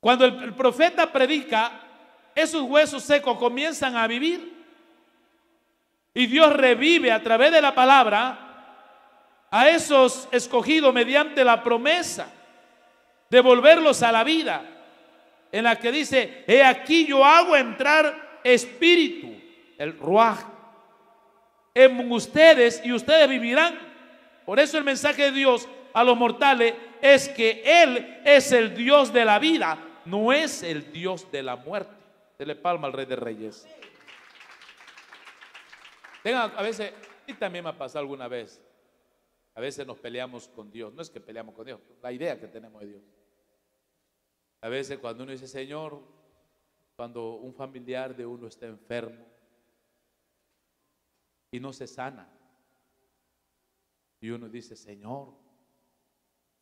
Cuando el, el profeta predica, esos huesos secos comienzan a vivir. Y Dios revive a través de la palabra a esos escogidos mediante la promesa de volverlos a la vida, en la que dice, he aquí yo hago entrar espíritu, el ruaj, en ustedes y ustedes vivirán. Por eso el mensaje de Dios a los mortales es que Él es el Dios de la vida, no es el Dios de la muerte. Dele palma al Rey de Reyes. a veces, y también me ha pasado alguna vez, a veces nos peleamos con Dios. No es que peleamos con Dios, la idea que tenemos de Dios. A veces cuando uno dice, Señor, cuando un familiar de uno está enfermo y no se sana, y uno dice, Señor,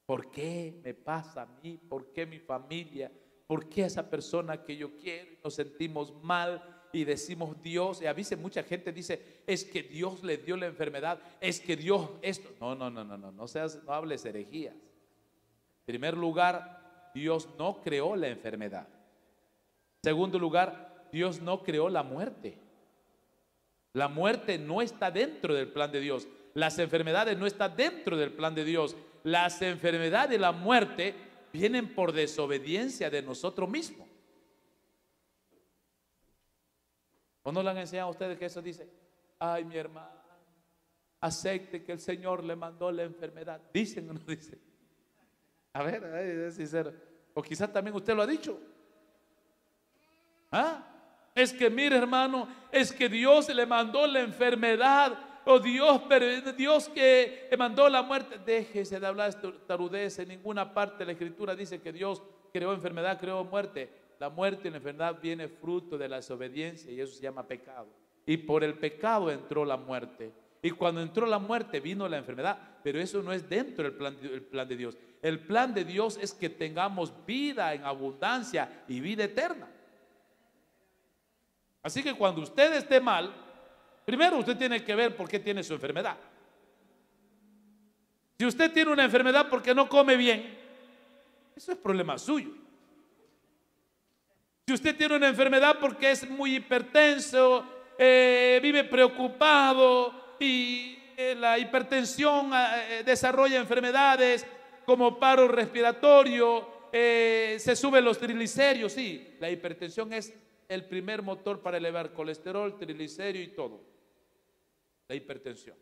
¿por qué me pasa a mí? ¿Por qué mi familia? ¿por qué esa persona que yo quiero? Nos sentimos mal y decimos Dios, y avise mucha gente dice, es que Dios le dio la enfermedad, es que Dios esto. No, no, no, no, no, no seas, no hables herejías. En primer lugar, Dios no creó la enfermedad. En segundo lugar, Dios no creó la muerte. La muerte no está dentro del plan de Dios. Las enfermedades no están dentro del plan de Dios. Las enfermedades y la muerte vienen por desobediencia de nosotros mismos. ¿O no le han enseñado a ustedes que eso dice? Ay, mi hermano, acepte que el Señor le mandó la enfermedad. ¿Dicen o no dicen? A ver, es sincero. O quizás también usted lo ha dicho. ¿Ah? Es que, mire, hermano, es que Dios le mandó la enfermedad oh Dios, pero Dios que mandó la muerte, déjese de hablar tarudez, en ninguna parte de la escritura dice que Dios creó enfermedad, creó muerte. La muerte y la enfermedad viene fruto de la desobediencia y eso se llama pecado. Y por el pecado entró la muerte. Y cuando entró la muerte vino la enfermedad, pero eso no es dentro del plan, plan de Dios. El plan de Dios es que tengamos vida en abundancia y vida eterna. Así que cuando usted esté mal, Primero usted tiene que ver por qué tiene su enfermedad. Si usted tiene una enfermedad porque no come bien, eso es problema suyo. Si usted tiene una enfermedad porque es muy hipertenso, eh, vive preocupado y eh, la hipertensión ah, eh, desarrolla enfermedades como paro respiratorio, se suben los triglicéridos, sí, la hipertensión es el primer motor para elevar colesterol, triglicérido y todo la hipertensión.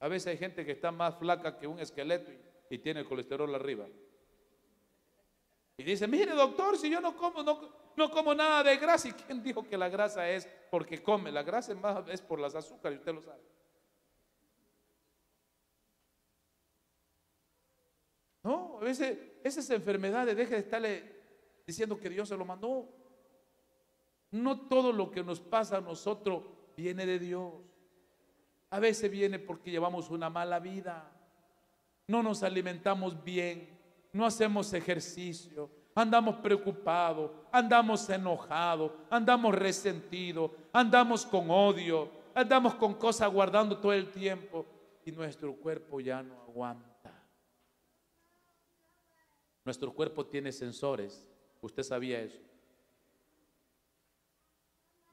A veces hay gente que está más flaca que un esqueleto y, tiene el colesterol arriba. Y dice, mire doctor, si yo no como, no, como nada de grasa. ¿Y quién dijo que la grasa es porque come? La grasa es, más, es por las azúcares, usted lo sabe. No, a veces esas enfermedades, deje de estarle diciendo que Dios se lo mandó. No todo lo que nos pasa a nosotros viene de Dios. A veces viene porque llevamos una mala vida, no nos alimentamos bien, no hacemos ejercicio, andamos preocupados, andamos enojados, andamos resentidos, andamos con odio, andamos con cosas guardando todo el tiempo y nuestro cuerpo ya no aguanta. Nuestro cuerpo tiene sensores, usted sabía eso.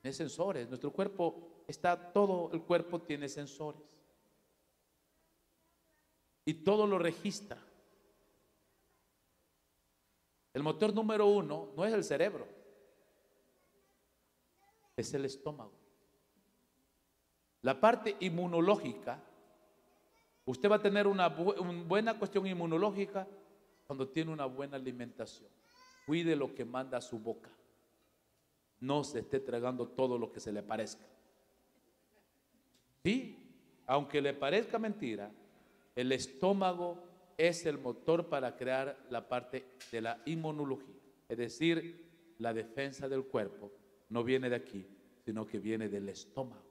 Tiene sensores, nuestro cuerpo está todo el cuerpo tiene sensores. Y todo lo registra. El motor número uno no es el cerebro, es el estómago. La parte inmunológica, usted va a tener una, buena cuestión inmunológica cuando tiene una buena alimentación. Cuide lo que manda su boca. No se esté tragando todo lo que se le parezca. Sí, aunque le parezca mentira, el estómago es el motor para crear la parte de la inmunología, es decir, la defensa del cuerpo no viene de aquí, sino que viene del estómago.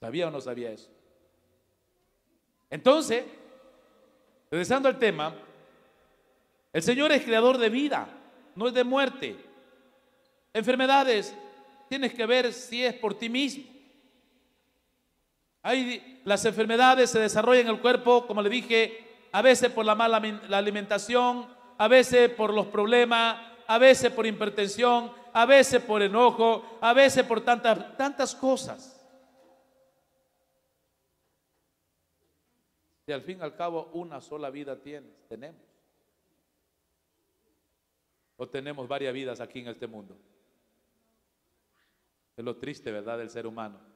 ¿Sabía o no sabía eso? Entonces, regresando al tema, el Señor es creador de vida, no es de muerte. Enfermedades tienes que ver si es por ti mismo. Hay, las enfermedades se desarrollan en el cuerpo, como le dije, a veces por la mala alimentación, a veces por los problemas, a veces por hipertensión, a veces por enojo, a veces por tantas, tantas cosas. Y al fin y al cabo, una sola vida tienes, tenemos. O tenemos varias vidas aquí en este mundo. Es lo triste, ¿verdad?, del ser humano.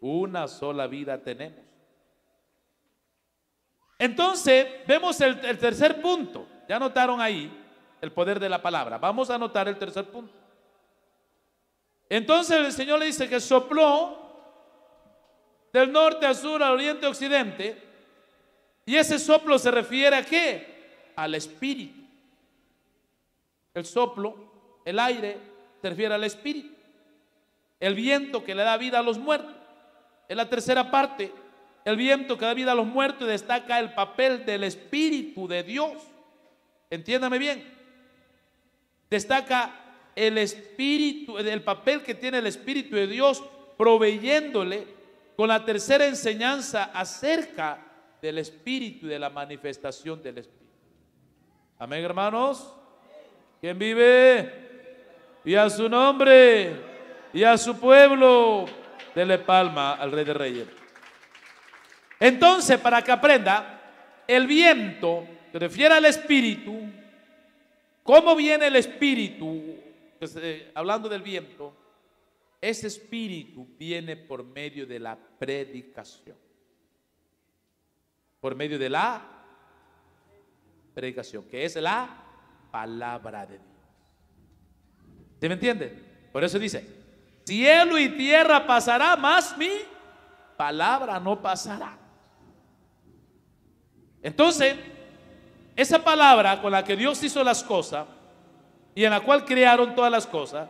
Una sola vida tenemos. Entonces, vemos el, tercer punto. Ya notaron ahí el poder de la palabra. Vamos a anotar el tercer punto. Entonces el Señor le dice que sopló del norte a sur, al oriente a occidente. Y ese soplo se refiere a qué? Al espíritu. El soplo, el aire, se refiere al espíritu. El viento que le da vida a los muertos. En la tercera parte. El viento que da vida a los muertos destaca el papel del Espíritu de Dios. Entiéndame bien. Destaca el Espíritu, el papel que tiene el Espíritu de Dios proveyéndole con la tercera enseñanza acerca del Espíritu y de la manifestación del Espíritu. Amén, hermanos. quien vive? Y a su nombre, y a su pueblo. Dele palma al Rey de Reyes. Entonces, para que aprenda, el viento se refiere al espíritu. ¿Cómo viene el espíritu? Pues, eh, hablando del viento, ese espíritu viene por medio de la predicación. Por medio de la predicación, que es la palabra de Dios. ¿Se me entiende? Por eso dice, Cielo y tierra pasará, más mi palabra no pasará. Entonces, esa palabra con la que Dios hizo las cosas y en la cual crearon todas las cosas,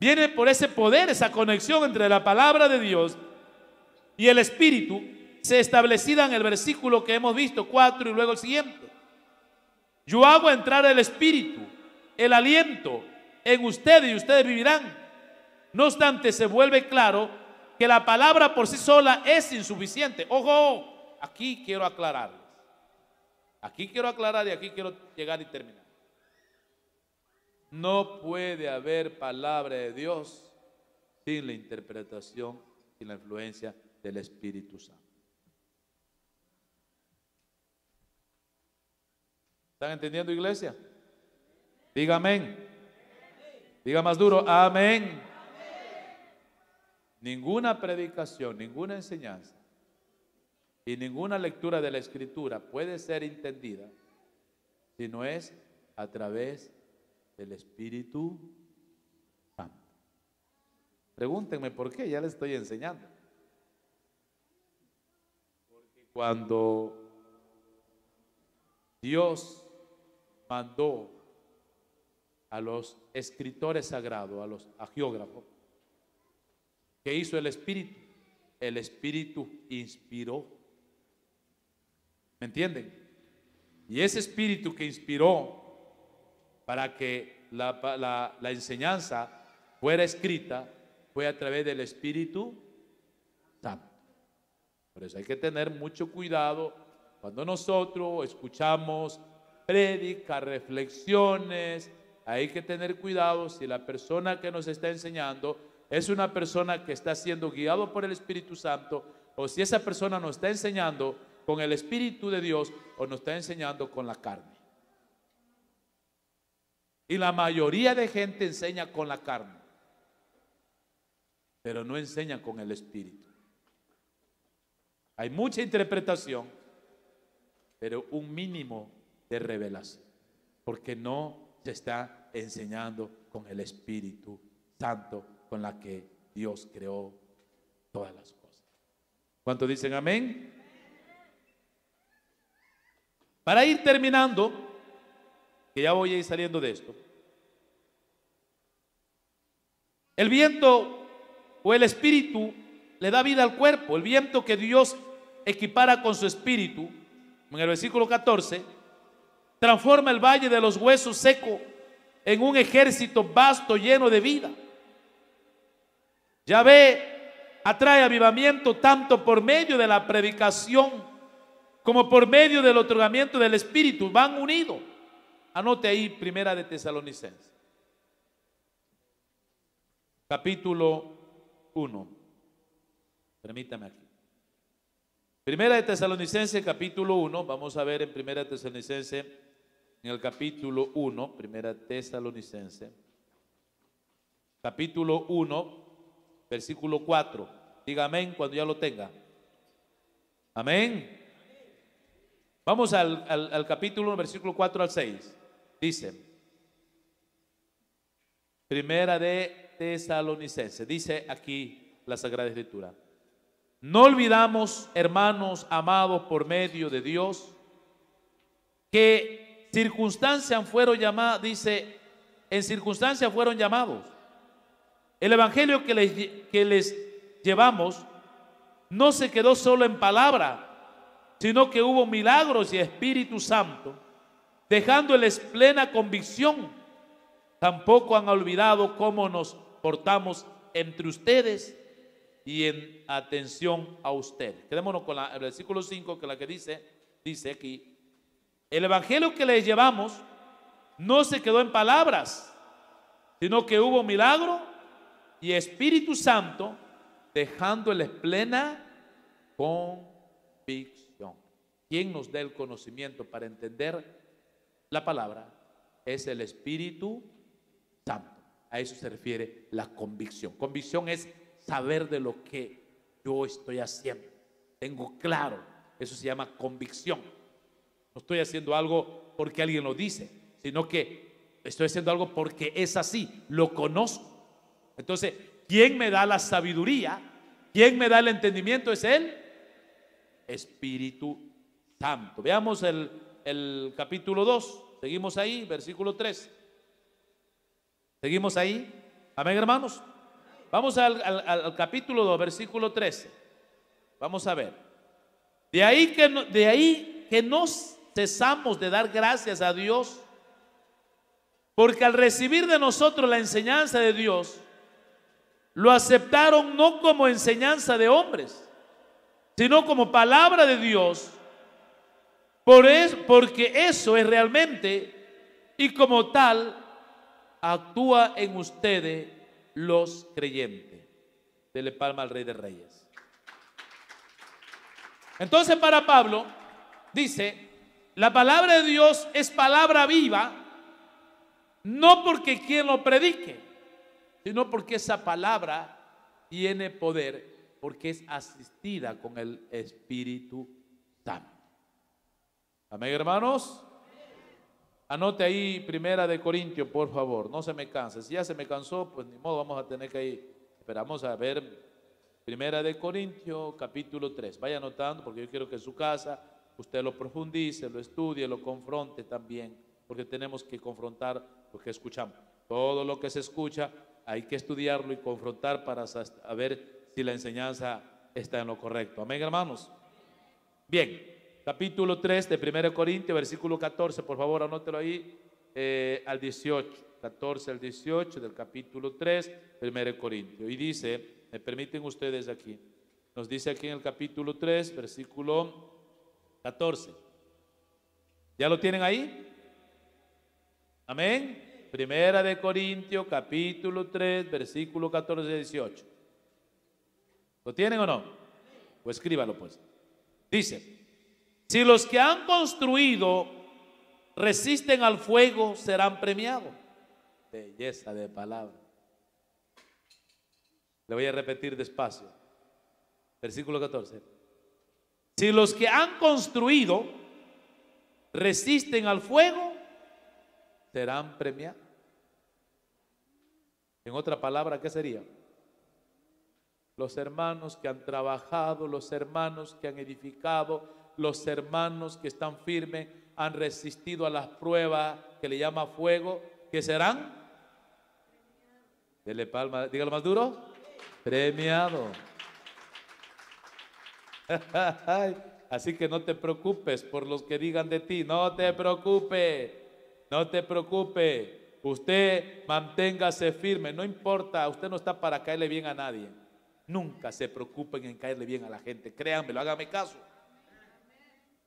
viene por ese poder, esa conexión entre la palabra de Dios y el Espíritu, se establecida en el versículo que hemos visto, 4 y luego el siguiente. Yo hago entrar el Espíritu, el aliento, en ustedes y ustedes vivirán. No obstante, se vuelve claro que la palabra por sí sola es insuficiente. Ojo, aquí quiero aclararles. Aquí quiero aclarar y aquí quiero llegar y terminar. No puede haber palabra de Dios sin la interpretación, sin la influencia del Espíritu Santo. ¿Están entendiendo, iglesia? Diga amén. Diga más duro, amén. Ninguna predicación, ninguna enseñanza y ninguna lectura de la escritura puede ser entendida si no es a través del Espíritu Santo. Pregúntenme por qué, ya les estoy enseñando. Porque cuando Dios mandó a los escritores sagrados, a los agiógrafos. ¿Qué hizo el Espíritu? El Espíritu inspiró. ¿Me entienden? Y ese Espíritu que inspiró para que la, enseñanza fuera escrita fue a través del Espíritu Santo. Por eso hay que tener mucho cuidado cuando nosotros escuchamos prédicas, reflexiones, hay que tener cuidado si la persona que nos está enseñando es una persona que está siendo guiado por el Espíritu Santo o si esa persona nos está enseñando con el Espíritu de Dios o nos está enseñando con la carne. Y la mayoría de gente enseña con la carne, pero no enseña con el Espíritu. Hay mucha interpretación, pero un mínimo de revelación, porque no se está enseñando con el Espíritu Santo con la que Dios creó todas las cosas. ¿Cuánto dicen amén? Para ir terminando, que ya voy a ir saliendo de esto, el viento o el espíritu le da vida al cuerpo, el viento que Dios equipara con su espíritu, en el versículo 14, transforma el valle de los huesos seco en un ejército vasto lleno de vida. Yahvé atrae avivamiento tanto por medio de la predicación como por medio del otorgamiento del Espíritu. Van unidos. Anote ahí Primera de Tesalonicenses. Capítulo 1. Permítame aquí. Primera de Tesalonicenses, capítulo 1. Vamos a ver en Primera de Tesalonicenses en el capítulo 1, primera tesalonicense, capítulo 1, versículo 4. Diga amén cuando ya lo tenga. Amén. Vamos al, capítulo 1, versículo 4 al 6. Dice, primera de tesalonicense, dice aquí la Sagrada Escritura. No olvidamos, hermanos amados por medio de Dios, que circunstancias fueron llamadas, dice, en circunstancias fueron llamados. El Evangelio que les, que les llevamos no se quedó solo en palabra, sino que hubo milagros y Espíritu Santo, dejándoles plena convicción. Tampoco han olvidado cómo nos portamos entre ustedes y en atención a ustedes. Quedémonos con el versículo 5, que la que dice, dice aquí, el Evangelio que les llevamos no se quedó en palabras, sino que hubo milagro y Espíritu Santo dejándoles plena convicción. Quien nos da el conocimiento para entender la palabra es el Espíritu Santo. A eso se refiere la convicción. Convicción es saber de lo que yo estoy haciendo. Tengo claro. Eso se llama convicción. No estoy haciendo algo porque alguien lo dice, sino que estoy haciendo algo porque es así, lo conozco. Entonces, ¿quién me da la sabiduría? ¿Quién me da el entendimiento? Es Él, Espíritu Santo. Veamos el, capítulo 2, seguimos ahí, versículo 3. Seguimos ahí. Amén, hermanos. Vamos al, capítulo 2, versículo 13. Vamos a ver. De ahí que, de ahí que nos cesamos de dar gracias a Dios. Porque al recibir de nosotros la enseñanza de Dios, lo aceptaron no como enseñanza de hombres, sino como palabra de Dios. Por es, porque eso es realmente y como tal actúa en ustedes los creyentes. Dele palma al Rey de Reyes. Entonces para Pablo dice, la palabra de Dios es palabra viva, no porque quien lo predique, sino porque esa palabra tiene poder, porque es asistida con el Espíritu Santo. Amén, hermanos. Anote ahí Primera de Corintios, por favor, no se me canse. Si ya se me cansó, pues ni modo, vamos a tener que ir. Esperamos a ver Primera de Corintios, capítulo 3. Vaya anotando porque yo quiero que en su casa usted lo profundice, lo estudie, lo confronte también, porque tenemos que confrontar lo que escuchamos. Todo lo que se escucha hay que estudiarlo y confrontar para saber si la enseñanza está en lo correcto. Amén, hermanos. Bien, capítulo 3 de 1 Corintios, versículo 14, por favor, anótelo ahí, eh, al 18. 14 al 18 del capítulo 3, 1 corintio Y dice, me permiten ustedes aquí, nos dice aquí en el capítulo 3, versículo 14. ¿Ya lo tienen ahí? Amén. Primera de Corintios, capítulo 3, versículo 14 y 18. ¿Lo tienen o no? Pues escríbalo pues. Dice, si los que han construido resisten al fuego, serán premiados. Belleza de palabra. Le voy a repetir despacio. Versículo 14. Si los que han construido resisten al fuego, serán premiados. En otra palabra, ¿qué sería? Los hermanos que han trabajado, los hermanos que han edificado, los hermanos que están firmes, han resistido a las pruebas que le llama fuego, ¿qué serán, dele palma, dígalo más duro, premiado. Así que no te preocupes por los que digan de ti, no te preocupe, no te preocupe. Usted manténgase firme, no importa, usted no está para caerle bien a nadie. Nunca se preocupen en caerle bien a la gente, créanmelo, hágame caso.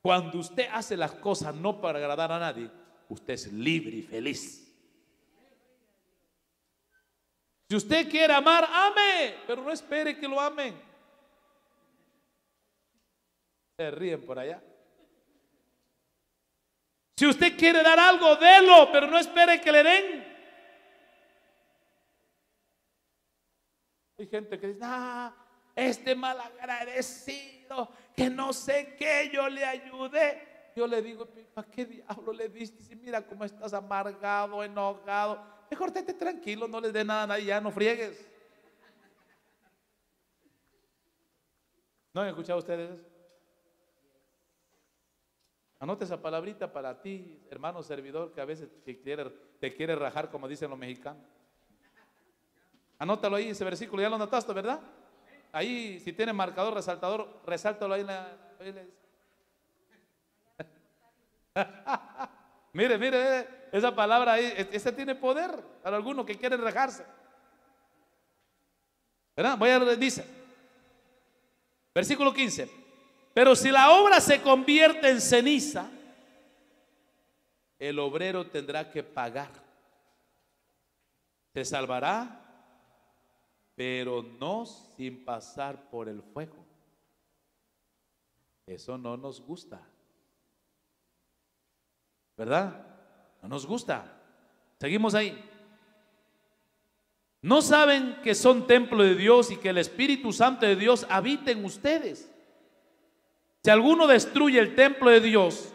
Cuando usted hace las cosas no para agradar a nadie, usted es libre y feliz. Si usted quiere amar, ame, pero no espere que lo amen. Se ríen por allá. Si usted quiere dar algo, délo, pero no espere que le den. Hay gente que dice, ah, este malagradecido que no sé qué, yo le ayudé. Yo le digo, ¿para qué diablo le diste? y mira cómo estás amargado, enojado. Mejor tete tranquilo, no le dé nada a nadie, ya no friegues. ¿No han escuchado ustedes eso? Anota esa palabrita para ti, hermano servidor, que a veces te quiere, te quiere rajar, como dicen los mexicanos. Anótalo ahí, ese versículo, ya lo notaste, ¿verdad? Ahí, si tiene marcador, resaltador, resáltalo ahí mire, mire, eh, esa palabra ahí, e, ese tiene poder para alguno que quiere rajarse. ¿Verdad? Voy a dice. Versículo 15. Pero si la obra se convierte en ceniza, el obrero tendrá que pagar. Se salvará, pero no sin pasar por el fuego. Eso no nos gusta. ¿Verdad? No nos gusta. Seguimos ahí. No saben que son templo de Dios y que el Espíritu Santo de Dios habita en ustedes. Si alguno destruye el templo de Dios,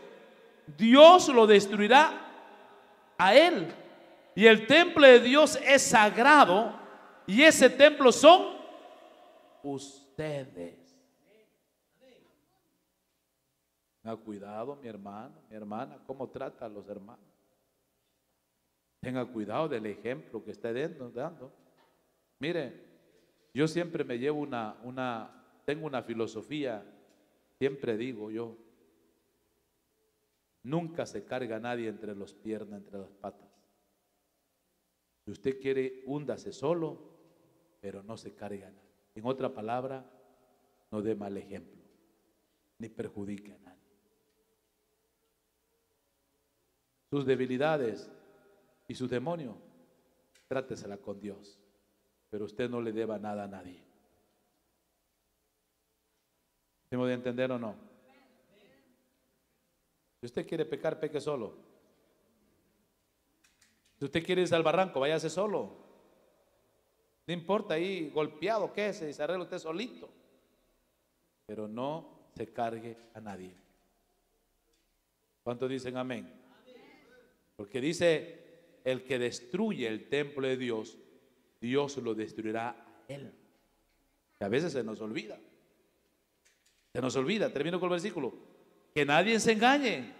Dios lo destruirá a él. Y el templo de Dios es sagrado y ese templo son ustedes. Tenga ah, cuidado, mi hermano, mi hermana, cómo trata a los hermanos. Tenga cuidado del ejemplo que está dando. Mire, yo siempre me llevo una, una, tengo una filosofía Siempre digo yo, nunca se carga nadie entre las piernas, entre las patas. Si usted quiere, húndase solo, pero no se cargue nadie. En otra palabra, no dé mal ejemplo, ni perjudique a nadie. Sus debilidades y su demonio, trátesela con Dios, pero usted no le deba nada a nadie. ¿Se de entender o no? Si usted quiere pecar, peque solo. Si usted quiere irse al barranco, váyase solo. No importa ahí golpeado, que se, se usted solito. Pero no se cargue a nadie. ¿Cuántos dicen amén? Porque dice, el que destruye el templo de Dios, Dios lo destruirá a él. Y a veces se nos olvida. Se nos olvida, termino con el versículo. Que nadie se engañe.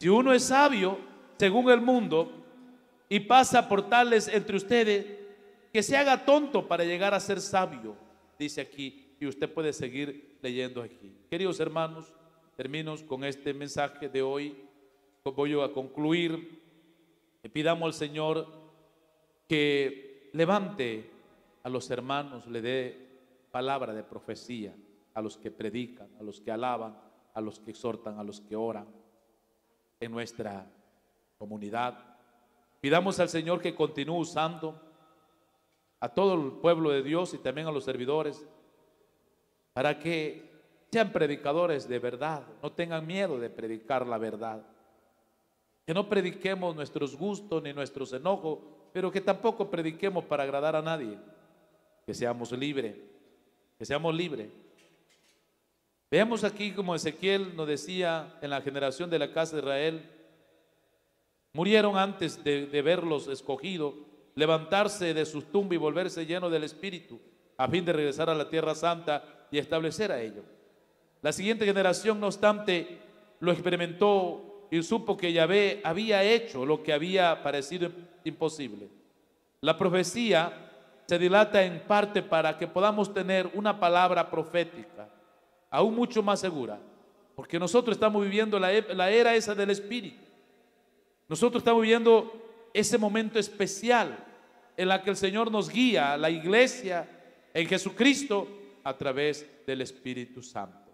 Si uno es sabio, según el mundo, y pasa por tales entre ustedes, que se haga tonto para llegar a ser sabio, dice aquí, y usted puede seguir leyendo aquí. Queridos hermanos, termino con este mensaje de hoy. Voy a concluir. Le pidamos al Señor que levante a los hermanos, le dé palabra de profecía a los que predican, a los que alaban, a los que exhortan, a los que oran en nuestra comunidad. Pidamos al Señor que continúe usando a todo el pueblo de Dios y también a los servidores para que sean predicadores de verdad, no tengan miedo de predicar la verdad. Que no prediquemos nuestros gustos ni nuestros enojos, pero que tampoco prediquemos para agradar a nadie. Que seamos libres, que seamos libres Veamos aquí como Ezequiel nos decía en la generación de la casa de Israel, murieron antes de, verlos escogidos, levantarse de sus tumbas y volverse llenos del Espíritu, a fin de regresar a la tierra santa y establecer a ellos. La siguiente generación, no obstante, lo experimentó y supo que Yahvé había hecho lo que había parecido imposible. La profecía se dilata en parte para que podamos tener una palabra profética aún mucho más segura, porque nosotros estamos viviendo e-, la, era esa del Espíritu. Nosotros estamos viviendo ese momento especial en la que el Señor nos guía, a la iglesia, en Jesucristo, a través del Espíritu Santo.